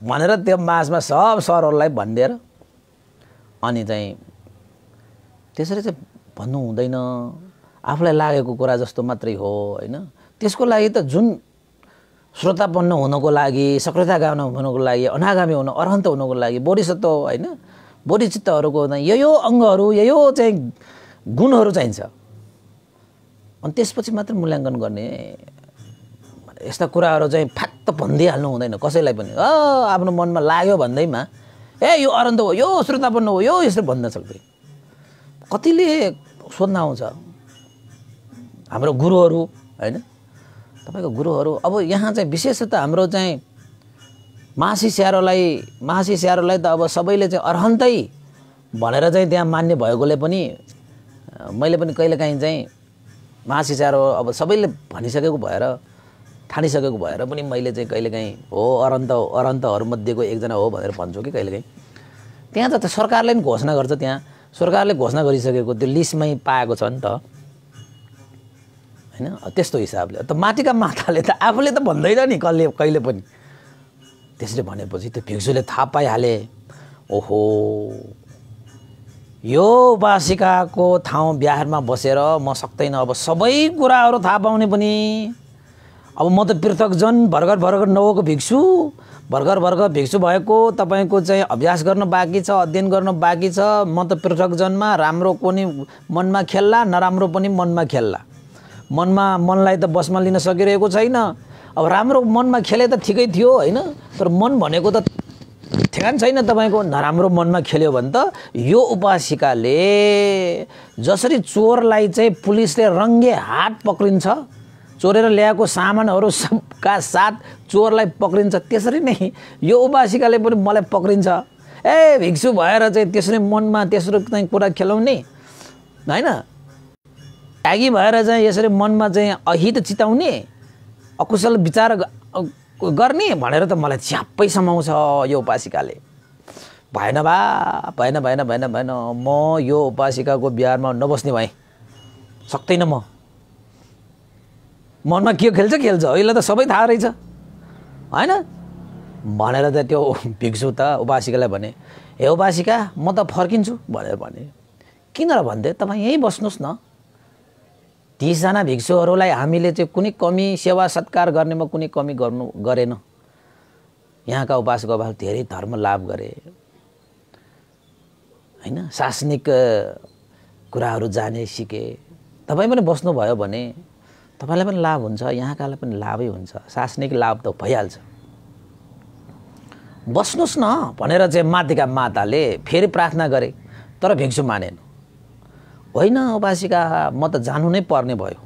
भनेर त्यो माझमा सब सरहरूलाई भनिदिएर अनि चाहिँ त्यसरी चाहिँ भन्नु हुँदैन आफूलाई लागेको कुरा जस्तो मात्रै हो होइन त्यसको लागि त जुन श्रोता बन्न हुनको लागि सक्रियता गाउन हुनको लागि अनागामी हुन अर्हन्त हुनको लागि बोधिसत्व होइन बोधिचित्तहरूको यो यो अङ्गहरू यो यो चाहिँ गुणहरू चाहिन्छ अनि त्यसपछि मात्र मूल्याङ्कन गर्ने यस्ता कुराहरू चाहिँ फ्याक्त भनिदिइहाल्नु हुँदैन कसैलाई पनि अ आफ्नो मनमा लाग्यो भन्दैमा ए यो अरन्त हो यो श्रोतापन्न हो यो यस्तो भन्न सक्दै कतिले सोध्न आउँछ हाम्रो गुरुहरू होइन तपाईँको गुरुहरू अब यहाँ चाहिँ विशेष त हाम्रो चाहिँ मासी स्याहारोलाई मासी स्याहारोलाई त अब सबैले चाहिँ अर्हन्तै भनेर चाहिँ त्यहाँ मान्ने भएकोले पनि मैले पनि कहिलेकाहीँ चाहिँ मासी स्याहारो अब सबैले भनिसकेको भएर ठानिसकेको भएर पनि मैले चाहिँ कहिलेकाहीँ हो अरन्त अरन्तहरूमध्येको एकजना हो भनेर भन्छु कि कहिलेकाहीँ त्यहाँ त सरकारले पनि घोषणा गर्छ त्यहाँ सरकारले घोषणा गरिसकेको त्यो लिस्टमै पाएको छ नि त होइन त्यस्तो हिसाबले त माटिका माताले त आफूले त भन्दैन नि कहिले कहिले पनि त्यसले भनेपछि त्यो भिक्षुले थाहा पाइहाले ओहो यो बासिकाको ठाउँ बिहारमा बसेर म सक्दैन अब सबै कुराहरू थाहा पाउने पनि अब म त पृथकजन भर्खर भर्खर नभएको भिक्षु भर्खर भर्खर भिक्षु भएको तपाईँको चाहिँ अभ्यास गर्न बाँकी छ अध्ययन गर्न बाँकी छ म त पृथकजनमा राम्रो पनि मनमा खेल्ला नराम्रो पनि मनमा खेल्ला मनमा मनलाई त बसमा लिन सकिरहेको छैन अब राम्रो मनमा खेले त ठिकै थियो होइन तर मन भनेको त ठेगान छैन तपाईँको नराम्रो मनमा खेल्यो भने त यो उपासिकाले जसरी चोरलाई चाहिँ पुलिसले रङ्गे हात पक्रिन्छ चोरेर ल्याएको सामानहरू सबका साथ चोरलाई पक्रिन्छ त्यसरी नै यो उपासिकाले पनि मलाई पक्रिन्छ ए भिक्षु भएर चाहिँ त्यसरी मनमा तेस्रो चाहिँ कुरा खेलाउने होइन त्यागी भएर चाहिँ यसरी मनमा चाहिँ अहित चिताउने अकुशल विचार गर्ने भनेर त मलाई च्याप्पै समाउँछ यो उपासिकाले भएन बा भएन भएन भएन भएन म यो उपासिकाको बिहारमा नबस्ने भएँ सक्दैन म मनमा के खेल्छ खेल्छ अहिले त सबै थाहा रहेछ होइन भनेर त त्यो भिक्सु त उपासिकालाई भने हे उपासिका म त फर्किन्छु भनेर भने किन भन्दै तपाईँ यहीँ बस्नुहोस् न तिसजना भिक्षुहरूलाई हामीले चाहिँ कुनै कमी सेवा सत्कार गर्नेमा कुनै कमी गर्नु गरेन यहाँका उपास गोपाल धेरै धर्म लाभ गरे होइन शासनिक कुराहरू जाने सिके तपाईँ पनि बस्नुभयो भने तपाईँलाई पनि लाभ हुन्छ यहाँकालाई पनि लाभै हुन्छ शासनिक लाभ त भइहाल्छ बस्नुहोस् न भनेर चाहिँ माथिका माताले फेरि प्रार्थना गरे तर भिक्षु मानेन होइन उपासिका म त जानु नै पर्ने भयो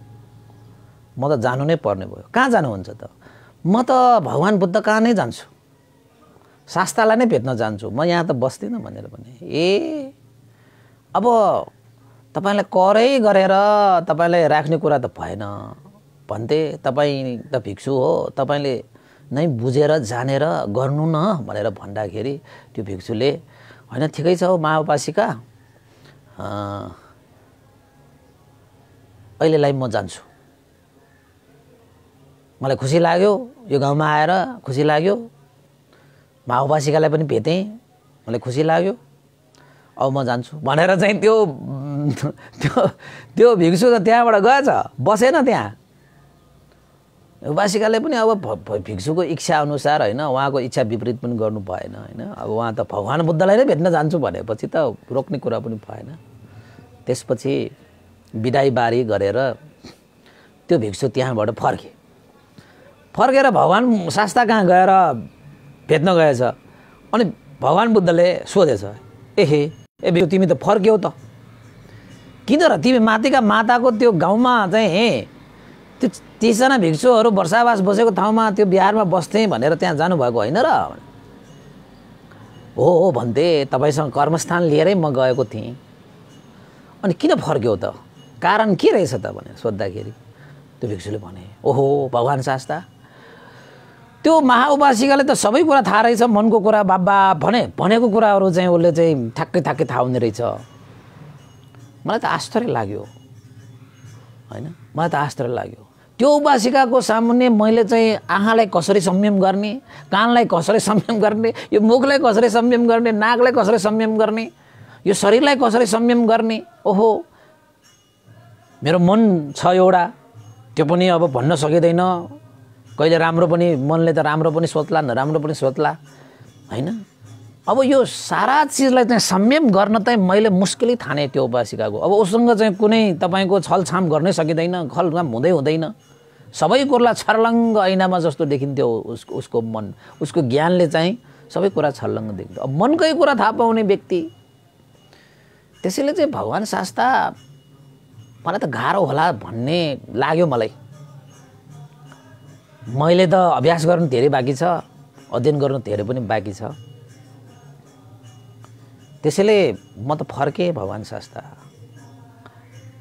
म त जानु नै पर्ने भयो कहाँ जानुहुन्छ त म त भगवान् बुद्ध कहाँ नै जान्छु शास्त्रलाई नै भेट्न जान्छु म यहाँ त बस्दिनँ भनेर भने ए अब तपाईँलाई करै गरेर तपाईँलाई राख्ने कुरा त भएन भन्थे तपाईँ त भिक्षु हो तपाईँले नै बुझेर जानेर गर्नु न भनेर भन्दाखेरि त्यो भिक्षुले होइन ठिकै छ हौ महाउपासिका अहिलेलाई म जान्छु मलाई खुसी लाग्यो यो गाउँमा आएर खुसी लाग्यो माओवासिकालाई पनि भेटेँ मलाई खुसी लाग्यो अब म जान्छु भनेर चाहिँ त्यो त्यो त्यो भिक्षु त त्यहाँबाट गएछ बसेन त्यहाँ उपासिकाले पनि अब भिक्षुको अनुसार होइन उहाँको इच्छा विपरीत पनि गर्नु भएन होइन अब उहाँ त भगवान् बुद्धलाई नै भेट्न जान्छु भनेपछि त रोक्ने कुरा पनि भएन त्यसपछि बिदाईबारी गरेर त्यो भिक्षु त्यहाँबाट फर्के फर्केर भगवान् शास्ता कहाँ गएर भेट्न गएछ अनि भगवान् बुद्धले सोधेछ एहे ए भिक्षु तिमी त फर्क्यौ त किन र तिमी माथिका माताको त्यो गाउँमा चाहिँ हे त्यो तिसजना भिक्षुहरू वर्षावास बसेको ठाउँमा त्यो बिहारमा बस्थेँ भनेर त्यहाँ जानुभएको होइन र हो हो भन्थे तपाईँसँग कर्मस्थान लिएरै म गएको थिएँ अनि किन फर्क्यौ त कारण के रहेछ त भनेर सोद्धाखेरि त्यो भिक्षुले भने ओहो भगवान् शास्ता त्यो महाउपासिकाले त सबै कुरा थाहा रहेछ मनको कुरा बाबा भने भनेको कुराहरू चाहिँ उसले चाहिँ ठ्याक्कै ठ्याक्कै थाहा हुने रहेछ मलाई त आश्चर्य लाग्यो होइन मलाई त आश्चर्य लाग्यो त्यो उपासिकाको सामुन्ने मैले चाहिँ आँखालाई कसरी संयम गर्ने कानलाई कसरी संयम गर्ने यो मुखलाई कसरी संयम गर्ने नाकलाई कसरी संयम गर्ने यो शरीरलाई कसरी संयम गर्ने ओहो मेरो मन छ एउटा त्यो पनि अब भन्न सकिँदैन कहिले राम्रो पनि मनले त राम्रो पनि सोच्ला नराम्रो पनि सोच्ला होइन अब यो सारा चिजलाई चाहिँ संयम गर्न चाहिँ मैले मुस्किलै थाने त्यो उपासिकाको अब उसँग चाहिँ कुनै तपाईँको छलछाम गर्नै सकिँदैन खलछाम हुँदै हुँदैन सबै कुरा छर्लङ्ग ऐनामा जस्तो देखिन्थ्यो उसको उसको मन उसको ज्ञानले चाहिँ सबै कुरा छर्लङ्ग देखिन्थ्यो अब मनकै कुरा थाहा पाउने व्यक्ति त्यसैले चाहिँ भगवान् शास्ता मलाई त गाह्रो होला भन्ने लाग्यो मलाई मैले त अभ्यास गर्नु धेरै बाँकी छ अध्ययन गर्नु धेरै पनि बाँकी छ त्यसैले म त फर्केँ भगवान् संस्था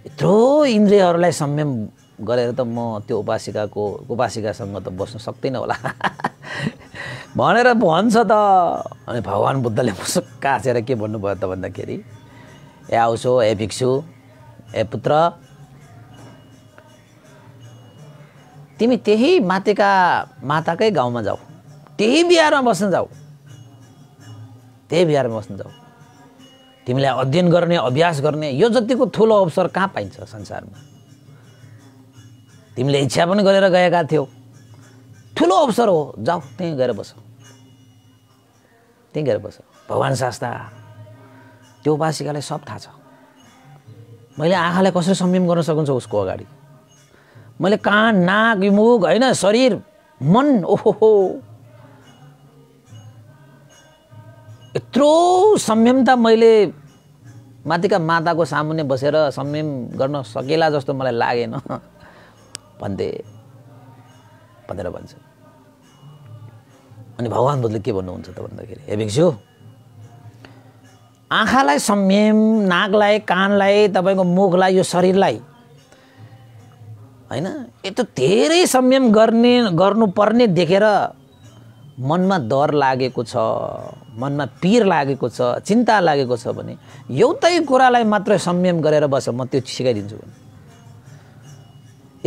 यत्रो इन्द्रियहरूलाई संयम गरेर त म त्यो उपासिकाको उपासिकासँग त बस्न सक्दिनँ होला भनेर भन्छ त अनि भगवान् बुद्धले मुसुक काँचेर के भन्नुभयो त भन्दाखेरि ए आउँछु ए भिक्षु ए पुत्र तिमी त्यही मातेका माताकै गाउँमा जाऊ त्यही बिहारमा बस्न जाऊ त्यही बिहारमा बस्न जाऊ तिमीलाई अध्ययन गर्ने अभ्यास गर्ने यो जतिको ठुलो अवसर कहाँ पाइन्छ संसारमा तिमीले इच्छा पनि गरेर गएका थियौ ठुलो अवसर हो जाऊ त्यहीँ गएर बस त्यहीँ गएर बस भगवान् शास्ता त्यो उपासिकालाई सब थाहा छ मैले आँखालाई कसरी संयम गर्न सकिन्छ उसको अगाडि मैले कान नाक मुख होइन शरीर मन ओहो यत्रो संयम त मैले माथिका माताको सामुन्ने बसेर संयम गर्न सकेला जस्तो मलाई लागेन भन्दे भनेर भन्छ अनि भगवान् बुद्धले के भन्नुहुन्छ त भन्दाखेरि हे भिक्षु आँखालाई संयम नाकलाई कानलाई तपाईँको मुखलाई यो शरीरलाई होइन यत्रो धेरै संयम गर्ने गर्नुपर्ने देखेर मनमा डर लागेको छ मनमा पिर लागेको छ चिन्ता लागेको छ भने एउटै कुरालाई मात्र संयम गरेर बस म त्यो सिकाइदिन्छु भने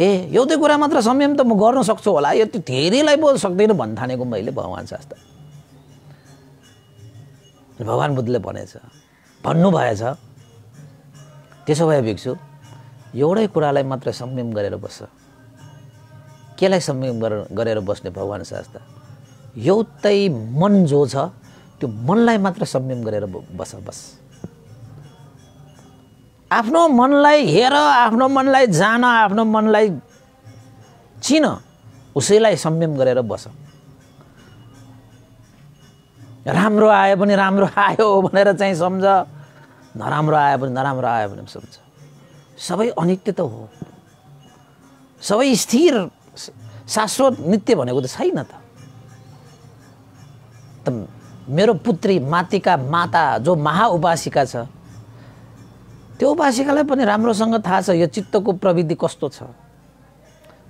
ए एउटै कुरा मात्र संयम त म गर्न सक्छु होला यो त्यो धेरैलाई बोल्न सक्दिनँ भन्नु ठानेको मैले भगवान् शास्त्र भगवान् बुद्धले भनेछ भएछ त्यसो भए भिक्षु एउटै कुरालाई मात्र संयम गरेर बस्छ केलाई संयम गरेर बस्ने भगवान् शास्त्र एउटै मन जो छ त्यो मनलाई मात्र संयम गरेर बस बस आफ्नो मनलाई हेर आफ्नो मनलाई जान आफ्नो मनलाई चिन उसैलाई संयम गरेर बस राम्रो आयो भने राम्रो आयो भनेर चाहिँ सम्झ नराम्रो आयो भने नराम्रो आयो भने सम्झ सबै अनित्य त हो सबै स्थिर शाश्वत नित्य भनेको त छैन त त मेरो पुत्री मातिका माता जो महाउपासिका छ त्यो उपासिकालाई पनि राम्रोसँग थाहा छ यो चित्तको प्रविधि कस्तो छ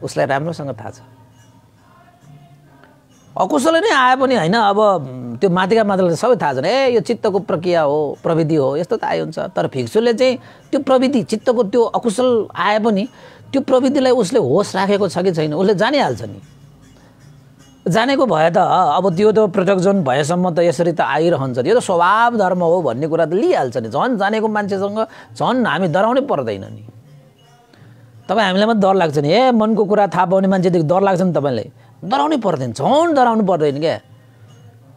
उसलाई राम्रोसँग थाहा छ अकुशल नै आए पनि होइन अब त्यो माथिका माथिलाई सबै थाहा छन् ए यो चित्तको प्रक्रिया हो प्रविधि हो यस्तो त आयो हुन्छ तर भिक्षुले चाहिँ त्यो प्रविधि चित्तको त्यो अकुशल आए पनि त्यो प्रविधिलाई उसले होस राखेको छ कि छैन उसले जानिहाल्छ नि जानेको भए त अब त्यो त प्रोटेक्सन भएसम्म त यसरी त आइरहन्छ यो त स्वभाव धर्म हो भन्ने कुरा त लिइहाल्छ नि झन् जानेको मान्छेसँग झन् हामी डराउनै पर्दैन नि तपाईँ हामीलाई मात्रै डर लाग्छ नि ए मनको कुरा थाहा पाउने मान्छेदेखि डर लाग्छ नि तपाईँलाई डराउनै पर्दैन झन् डराउनु पर्दैन क्या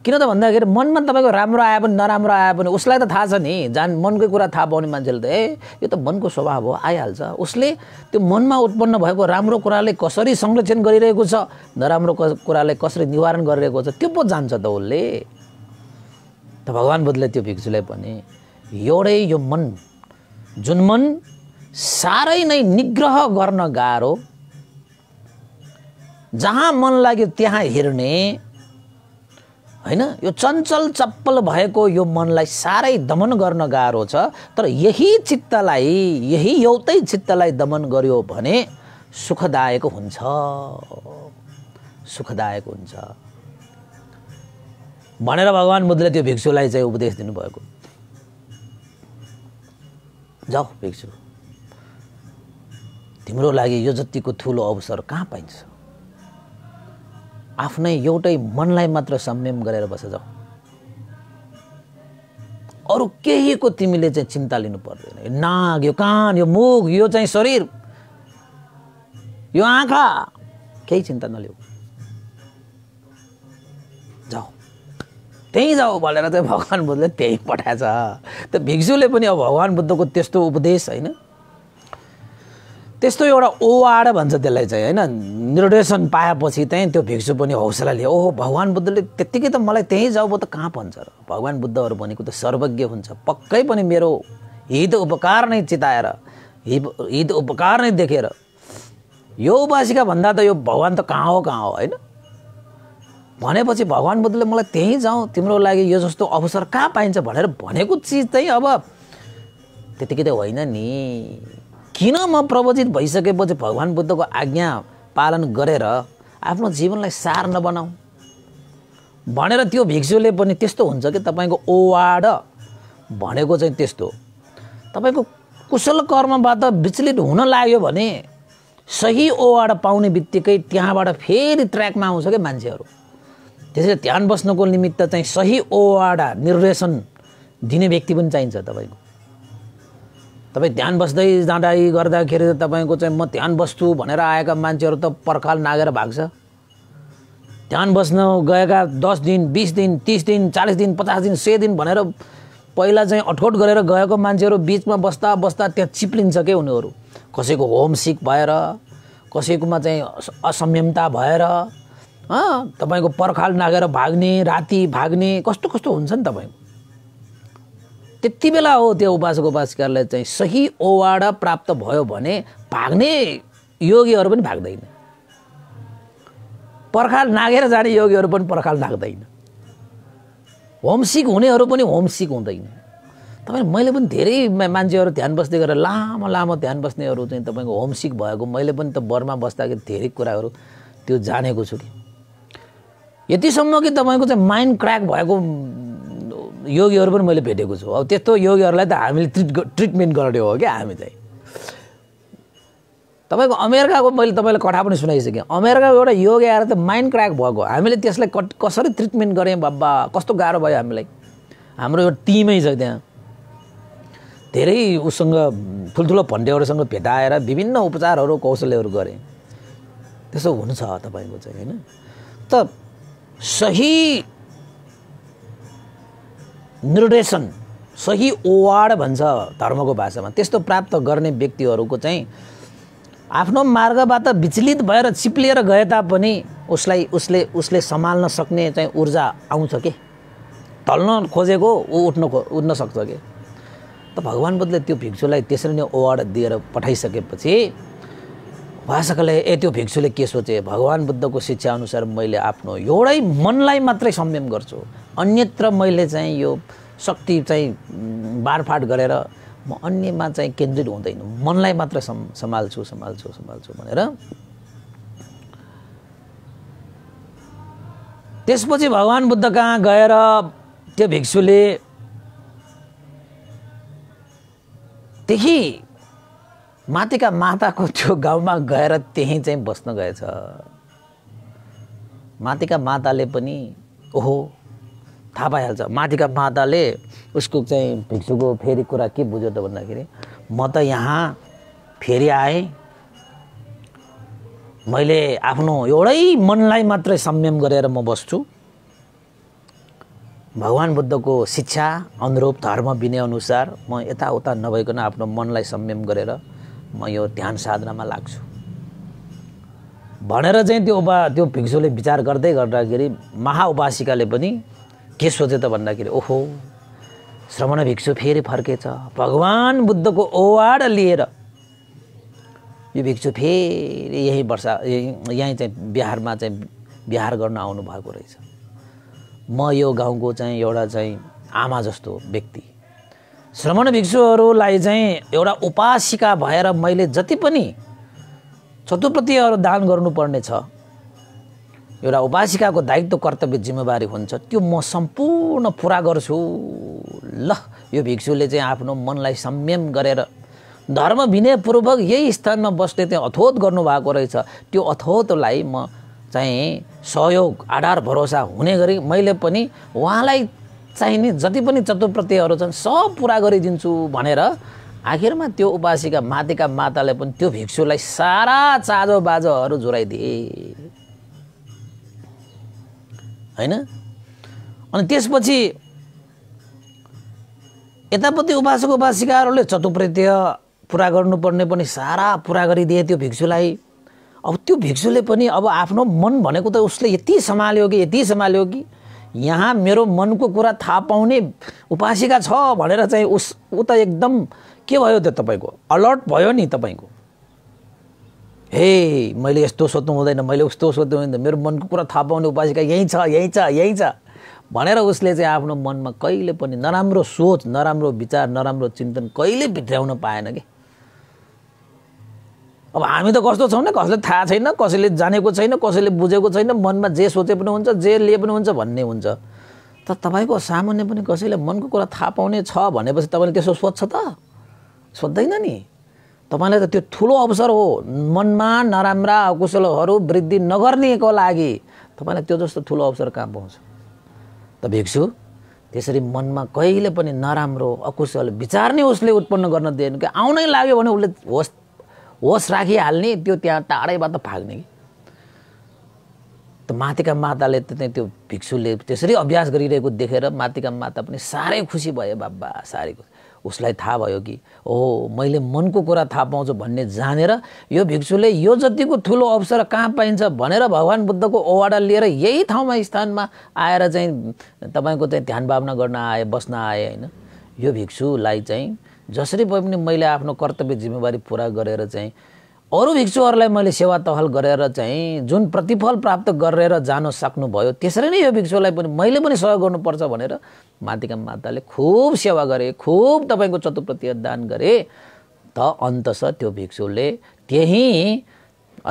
किन त भन्दाखेरि मनमा तपाईँको राम्रो आयो भने नराम्रो आयो भने उसलाई त थाहा छ नि जान मनकै कुरा थाहा पाउने मान्छेले त ए यो त मनको स्वभाव हो आइहाल्छ उसले त्यो मनमा उत्पन्न भएको राम्रो कुराले कसरी संरक्षण गरिरहेको छ नराम्रो कुराले कसरी निवारण गरिरहेको छ त्यो पो जान्छ त उसले त भगवान् बुद्धले त्यो भिक्षुलाई पनि एउटै यो मन जुन मन साह्रै नै निग्रह गर्न गाह्रो जहाँ मन लाग्यो त्यहाँ हेर्ने होइन यो चञ्चल चप्पल भएको यो मनलाई साह्रै दमन गर्न गाह्रो छ तर यही चित्तलाई यही एउटै चित्तलाई दमन गर्यो भने सुखदायक हुन्छ सुखदायक हुन्छ भनेर भगवान् बुद्धले त्यो भिक्षुलाई चाहिँ उपदेश दिनुभएको जाऊ भिक्षु तिम्रो लागि यो जतिको ठुलो अवसर कहाँ पाइन्छ आफ्नै एउटै मनलाई मात्र संयम गरेर बस जाऊ अरू केहीको तिमीले चाहिँ चिन्ता लिनु पर्दैन यो नाग यो कान यो मुख यो चाहिँ शरीर यो आँखा केही चिन्ता नलिऊ जाऊ त्यहीँ जाऊ भनेर चाहिँ भगवान् बुद्धले त्यहीँ पठाएछ त भिक्षुले पनि अब भगवान् बुद्धको त्यस्तो उपदेश होइन त्यस्तो एउटा ओवाड भन्छ त्यसलाई चाहिँ होइन निर्देशन पाएपछि चाहिँ त्यो भिक्षु पनि हौसला लियो ओहो भगवान् बुद्धले त्यत्तिकै त मलाई त्यहीँ जाऊ त कहाँ भन्छ र भगवान् बुद्धहरू भनेको त सर्वज्ञ हुन्छ पक्कै पनि मेरो हित उपकार नै चिताएर हित उपकार नै देखेर यो उपासिका भन्दा त यो भगवान् त कहाँ हो कहाँ हो होइन भनेपछि भगवान् बुद्धले मलाई त्यहीँ जाउँ तिम्रो लागि यो जस्तो अवसर कहाँ पाइन्छ भनेर भनेको चिज चाहिँ अब त्यतिकै त होइन नि किन म प्रवचित भइसकेपछि भगवान् बुद्धको आज्ञा पालन गरेर आफ्नो जीवनलाई सार नबनाऊ भनेर त्यो भिक्षुले पनि त्यस्तो हुन्छ कि तपाईँको ओवाड भनेको चाहिँ त्यस्तो तपाईँको कुशल कर्मबाट विचलित हुन लाग्यो भने सही ओवाड पाउने बित्तिकै त्यहाँबाट फेरि ट्र्याकमा आउँछ क्या मान्छेहरू त्यसैले ध्यान बस्नको निमित्त चाहिँ सही ओवाडा निर्देशन दिने व्यक्ति पनि चाहिन्छ तपाईँको तपाईँ ध्यान बस्दै जाँदै गर्दाखेरि तपाईँको चाहिँ म ध्यान बस्छु भनेर आएका मान्छेहरू त पर्खाल नागेर भाग्छ ध्यान बस्न गएका दस दिन बिस दिन तिस दिन चालिस दिन पचास दिन सय दिन भनेर पहिला चाहिँ अठोट गरेर गएको मान्छेहरू बिचमा बस्दा बस्दा त्यहाँ चिप्लिन्छ क्या उनीहरू कसैको होम सिक भएर कसैकोमा चाहिँ असम्यमता भएर तपाईँको पर्खाल नागेर भाग्ने राति भाग्ने कस्तो कस्तो हुन्छ नि तपाईँको त्यति बेला हो त्यो उपासको उपासिकालाई चाहिँ सही ओवाडा प्राप्त भयो भने भाग्ने योगीहरू पनि भाग्दैन पर्खाल नागेर जाने योगीहरू पनि पर्खाल नाग्दैन होमसिक हुनेहरू पनि होमसिक हुँदैन तपाईँ मैले पनि धेरै मान्छेहरू ध्यान बस्दै गरेर लामो लामो ध्यान बस्नेहरू चाहिँ तपाईँको होमसिक भएको मैले पनि त बर्मा बस्दाखेरि धेरै कुराहरू त्यो जानेको छु कि यतिसम्म कि तपाईँको चाहिँ माइन्ड क्र्याक भएको योगीहरू पनि मैले भेटेको छु अब त्यस्तो योगीहरूलाई त हामीले ट्रिट ट्रिटमेन्ट गर्ने हो क्या हामी चाहिँ तपाईँको अमेरिकाको मैले तपाईँलाई कथा पनि सुनाइसकेँ अमेरिकाको एउटा योग आएर त माइन्ड क्र्याक भएको हामीले त्यसलाई कट कसरी ट्रिटमेन्ट गऱ्यौँ बाबा कस्तो गाह्रो भयो हामीलाई हाम्रो एउटा टिमै छ त्यहाँ धेरै उसँग ठुल्ठुलो फन्डेहरूसँग भेटाएर विभिन्न उपचारहरू कौशल्यहरू गरेँ त्यसो हुन्छ तपाईँको चाहिँ होइन त सही निर्देशन सही ओवाड भन्छ धर्मको भाषामा त्यस्तो प्राप्त गर्ने व्यक्तिहरूको चाहिँ आफ्नो मार्गबाट विचलित भएर चिप्लिएर गए तापनि उसलाई उसले उसले सम्हाल्न सक्ने चाहिँ ऊर्जा आउँछ के ढल्न खोजेको ऊ उठ्न खो उठ्न सक्छ कि त भगवान् बुद्धले त्यो भिक्षुलाई त्यसरी नै ओवाड दिएर पठाइसकेपछि उपासकले ए त्यो भिक्षुले के सोचे भगवान् बुद्धको शिक्षाअनुसार मैले आफ्नो एउटै मनलाई मात्रै संयम गर्छु अन्यत्र मैले चाहिँ यो शक्ति चाहिँ बारफाट गरेर म अन्यमा चाहिँ केन्द्रित हुँदैन मनलाई मात्र सम् सम्हाल्छु सम्हाल्छु सम्हाल्छु भनेर त्यसपछि भगवान् बुद्ध कहाँ गएर त्यो भिक्षुले त्यही माथिका माताको त्यो गाउँमा गएर त्यहीँ चाहिँ बस्न गएछ माथिका माताले पनि ओहो थाहा पाइहाल्छ माथिका माताले उसको चाहिँ भिक्षुको फेरि कुरा के बुझ्यो त भन्दाखेरि म त यहाँ फेरि आएँ मैले आफ्नो एउटै मनलाई मात्रै संयम गरेर म बस्छु भगवान् बुद्धको शिक्षा अनुरूप धर्म विनय अनुसार म यताउता नभइकन आफ्नो मनलाई संयम गरेर म यो ध्यान साधनामा लाग्छु भनेर चाहिँ त्यो उपा त्यो भिक्षुले विचार गर्दै गर्दाखेरि महाउपासिकाले पनि के सोचे त भन्दाखेरि ओहो श्रवण भिक्षु फेरि फर्केछ भगवान् बुद्धको ओवाड लिएर यो भिक्षु फेरि यहीँ वर्षा यहीँ चाहिँ बिहारमा चाहिँ बिहार गर्न आउनुभएको रहेछ म यो गाउँको चाहिँ एउटा चाहिँ आमा जस्तो व्यक्ति श्रमण भिक्षुहरूलाई चाहिँ एउटा उपासिका भएर मैले जति पनि चतुप्रतिहरू दान गर्नुपर्ने छ एउटा उपासिकाको दायित्व कर्तव्य जिम्मेवारी हुन्छ त्यो म सम्पूर्ण पुरा गर्छु ल यो भिक्षुले चाहिँ आफ्नो मनलाई संयम गरेर धर्म विनयपूर्वक यही स्थानमा बस्ने चाहिँ अथोत गर्नुभएको रहेछ त्यो अथोतलाई म चाहिँ सहयोग आधार भरोसा हुने गरी मैले पनि उहाँलाई चाहिने जति पनि चतुप्रतिहरू छन् सब पुरा गरिदिन्छु भनेर आखिरमा त्यो उपासिका माथिका माताले पनि त्यो भिक्षुलाई सारा चाँजो बाजोहरू जुराइदिए होइन अनि त्यसपछि यतापट्टि उपासक उपासिकाहरूले चतुप्रत्य पुरा गर्नुपर्ने पनि सारा पुरा गरिदिए त्यो भिक्षुलाई अब त्यो भिक्षुले पनि अब आफ्नो मन भनेको त उसले यति सम्हाल्यो कि यति सम्हाल्यो कि यहाँ मेरो मनको कुरा थाहा पाउने उपासिका छ भनेर चाहिँ उस ऊ त एकदम के भयो त्यो तपाईँको अलर्ट भयो नि तपाईँको हे मैले यस्तो सोध्नु हुँदैन मैले उस्तो सोध्नु हुँदैन मेरो मनको कुरा थाहा पाउने उपासिका यहीँ छ यहीँ छ यहीँ छ भनेर उसले चाहिँ आफ्नो मनमा कहिले पनि नराम्रो सोच नराम्रो विचार नराम्रो चिन्तन कहिले भित्राउन पाएन कि अब हामी त कस्तो छौँ न कसले थाहा छैन कसैले जानेको छैन कसैले बुझेको छैन मनमा जे सोचे पनि हुन्छ जे लिए पनि हुन्छ भन्ने हुन्छ त तपाईँको सामान्य पनि कसैले मनको कुरा थाहा पाउने छ भनेपछि तपाईँले त्यसो सोध्छ त सोध्दैन नि तपाईँलाई त त्यो ठुलो अवसर हो मनमा नराम्रा अकुशलहरू वृद्धि नगर्नेको लागि तपाईँलाई त्यो जस्तो ठुलो अवसर कहाँ पाउँछ त भिक्षु त्यसरी मनमा कहिले पनि नराम्रो अकुशल विचार नै उसले उत्पन्न गर्न दिएन कि आउनै लाग्यो भने उसले होस होस राखिहाल्ने त्यो त्यहाँ टाढैबाट फाल्ने कि त माथिका माताले त्यहाँ त्यो भिक्षुले त्यसरी अभ्यास गरिरहेको देखेर माथिका माता पनि साह्रै खुसी भयो बाबा साह्रै खुसी उसलाई थाहा भयो कि हो मैले मनको कुरा थाहा पाउँछु भन्ने जानेर यो भिक्षुले यो जतिको ठुलो अवसर कहाँ पाइन्छ भनेर भगवान् बुद्धको ओवाडा लिएर यही ठाउँमा स्थानमा आएर चाहिँ तपाईँको चाहिँ ध्यान भावना गर्न आए बस्न आए होइन यो भिक्षुलाई चाहिँ जसरी भए पनि मैले आफ्नो कर्तव्य जिम्मेवारी पुरा गरेर चाहिँ अरू भिक्षुहरूलाई मैले सेवा तहल गरेर चाहिँ जुन प्रतिफल प्राप्त गरेर जान सक्नुभयो त्यसरी नै यो भिक्षुलाई पनि मैले पनि सहयोग गर्नुपर्छ भनेर माथिका माताले खुब सेवा गरे खुब तपाईँको चतुप्रति दान गरे त अन्तस त्यो भिक्षुले त्यही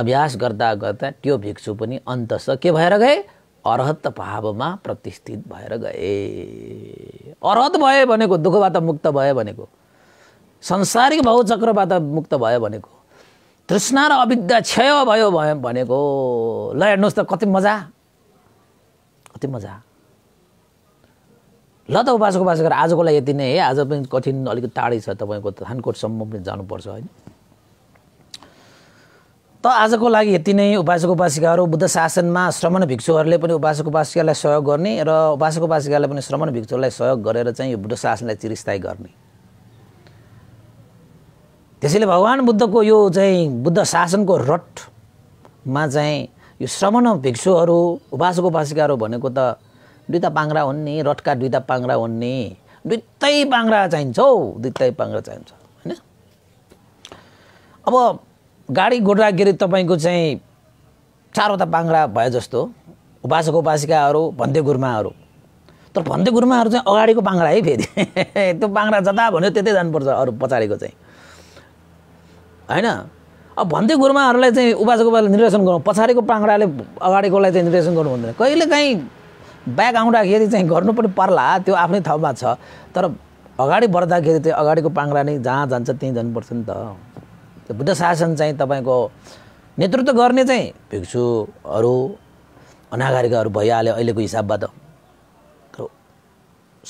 अभ्यास गर्दा गर्दा त्यो भिक्षु पनि अन्तस के भएर गए अरहत भावमा प्रतिष्ठित भएर गए अरहत भए भनेको दुःखबाट मुक्त भए भनेको संसारिक भावचक्रबाट मुक्त भयो भनेको तृष्णा र अविद्या क्षय भयो भयो भनेको ल हेर्नुहोस् त कति मजा कति मजा ल त उपासको उपास गरेर आजको लागि यति नै है आज पनि कठिन अलिक टाढै छ तपाईँको थानकोटसम्म पनि जानुपर्छ होइन त आजको लागि यति नै उपासक उपासिकाहरू बुद्ध शासनमा श्रमण भिक्षुहरूले पनि उपासक उपासिकालाई सहयोग गर्ने र उपासक उपासिकालाई पनि श्रमण भिक्षुलाई सहयोग गरेर चाहिँ यो बुद्ध शासनलाई चिरस्थायी गर्ने त्यसैले भगवान् बुद्धको यो चाहिँ बुद्ध शासनको रटमा चाहिँ यो श्रमण भिक्षुहरू उपासक उपासिकाहरू भनेको त दुईवटा पाङ्रा हुन् नि रटका दुईवटा पाङ्रा हुन् नि दुइटै पाङ्रा चाहिन्छ हौ दुइटै पाङ्रा चाहिन्छ होइन अब गाडी गोड्दाखेरि तपाईँको चाहिँ चारवटा पाङ्रा भए जस्तो उपासको उपासिकाहरू भन्दे गुरुमाहरू तर भन्दे गुरुमाहरू चाहिँ अगाडिको पाङ्रा है फेरि त्यो पाङ्रा जता भन्यो त्यतै जानुपर्छ अरू पछाडिको चाहिँ होइन अब भन्दै गुरुमाहरूलाई चाहिँ उपासको उपासले निर्देशन गर्नु पछाडिको पाङ्डाले अगाडिकोलाई चाहिँ निर्देशन गर्नु हुँदैन कहिले काहीँ ब्याग आउँदाखेरि चाहिँ गर्नु पनि पर्ला त्यो आफ्नै ठाउँमा छ तर अगाडि बढ्दाखेरि चाहिँ अगाडिको पाङ्रा नै जहाँ जान्छ त्यहीँ जानुपर्छ नि त त्यो बुद्ध शासन चाहिँ तपाईँको नेतृत्व गर्ने चाहिँ भिक्षुहरू अनागारिकाहरू भइहाल्यो अहिलेको हिसाबबाट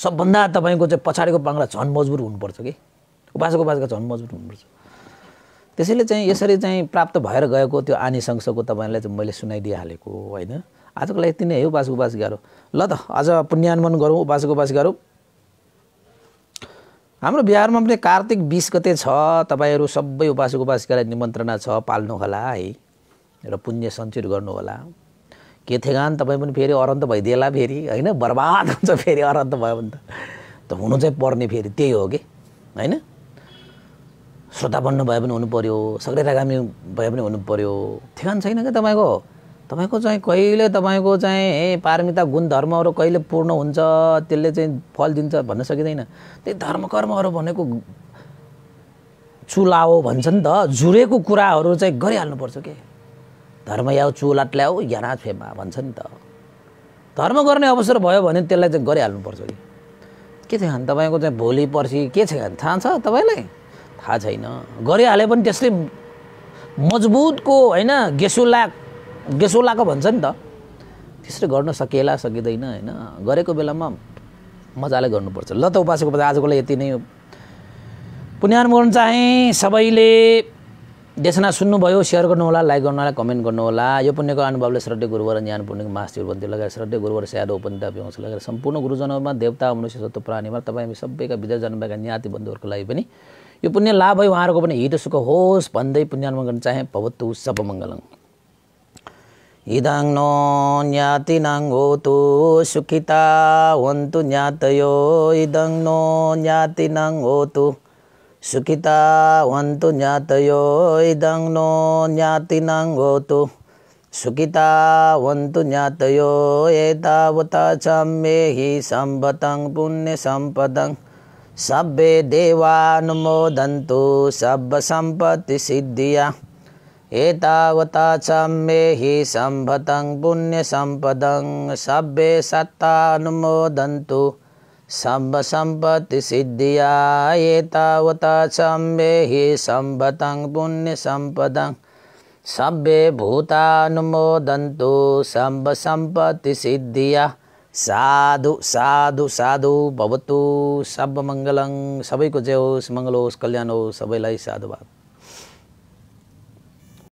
सबभन्दा तपाईँको चाहिँ पछाडिको पाङ्रा झन् मजबुर हुनुपर्छ कि उपासको उपासको झन् मजबुर हुनुपर्छ त्यसैले चाहिँ यसरी चाहिँ प्राप्त भएर गएको त्यो आनी सँगसँगको तपाईँलाई चाहिँ मैले हालेको होइन आजको लागि यति नै है उपास उपास गाह्रो ल त आज पुण्यान्वन गरौँ उपासको उपास गरौँ हाम्रो बिहारमा पनि कार्तिक बिस गते छ तपाईँहरू सबै उपास उपासिकालाई निमन्त्रणा छ पाल्नु होला है र पुण्य सञ्चित होला के केथेगान तपाईँ पनि फेरि अरन्त भइदिएला फेरि होइन बर्बाद हुन्छ फेरि अरन्त भयो भने त हुनु चाहिँ पर्ने फेरि त्यही हो कि होइन श्रोता बन्नु भए पनि हुनु पऱ्यो सक्रियतागामी भए पनि हुनु पऱ्यो ठेगान छैन क्या तपाईँको तपाईँको चाहिँ कहिले तपाईँको चाहिँ पारमिता गुण धर्महरू कहिले पूर्ण हुन्छ त्यसले चाहिँ फल दिन्छ भन्न सकिँदैन त्यही धर्म कर्महरू भनेको चुलाओ भन्छ नि त जुरेको कुराहरू चाहिँ गरिहाल्नुपर्छ के धर्म चुलाट ल्याऊ याना फेमा भन्छ नि त धर्म गर्ने अवसर भयो भने त्यसलाई चाहिँ गरिहाल्नुपर्छ कि के छ तपाईँको चाहिँ भोलि पर्सि के छ थाहा छ तपाईँलाई थाहा छैन गरिहाले पनि त्यसले मजबुतको होइन गेसुला गेसुलाको भन्छ नि त त्यसरी गर्न सकिएला सकिँदैन होइन गरेको बेलामा मजाले गर्नुपर्छ ल त उपासको आजको लागि यति नै हो पुण्यान गर्न चाहे सबैले देशना सुन्नुभयो सेयर होला लाइक गर्नु होला कमेन्ट गर्नु होला यो पुण्यको अनुभवले श्रद्धे गुरुवर ज्ञान पुण्यको मास्ती उपन्ती लगाएर श्रद्धे गुरुवर स्यादो उपन्ती पिउँछ लगाएर सम्पूर्ण गुरुजनहरूमा देवता मनुष्य सत्व प्राणीमा तपाईँ सबैका विद्या जन्मेका ज्ञाति बन्धुहरूको लागि पनि यो पुण्य लाभ है उहाँहरूको पनि हित सुख होस् भन्दै पुण्यान्मङ्गन चाहे भवतु सपमङ्गलङ इदाङ नो ज्ञातिनाङ होतु सुखिता हुन्तु ज्ञातयो इदङ नो ज्ञातिनाङ होतु सुखिता हुन्तु ज्ञातयो इदङ नो ज्ञातिनाङ होतु सुखिता वन्तु ज्ञातयो एतावता चम्मेहि मेहि सम्पतङ पुण्यसम्पदङ सभ्य सब संपत्ति सिद्धिया एतावता च मे हि सम्भतं पुण्यसम्पदं सभ्ये सत्तानुमोदन्तु सर्वसम्पत्तिसिद्धिया एतावता च मे हि सम्भतं पुण्यसम्पदं सभ्ये भूतानुमोदन्तु सर्वसम्पत्तिसिद्धिया साधु साधु साधु भवतु सब मङ्गलङ सबैको जय होस् मङ्गल होस् कल्याण होस् सबैलाई साधुवाद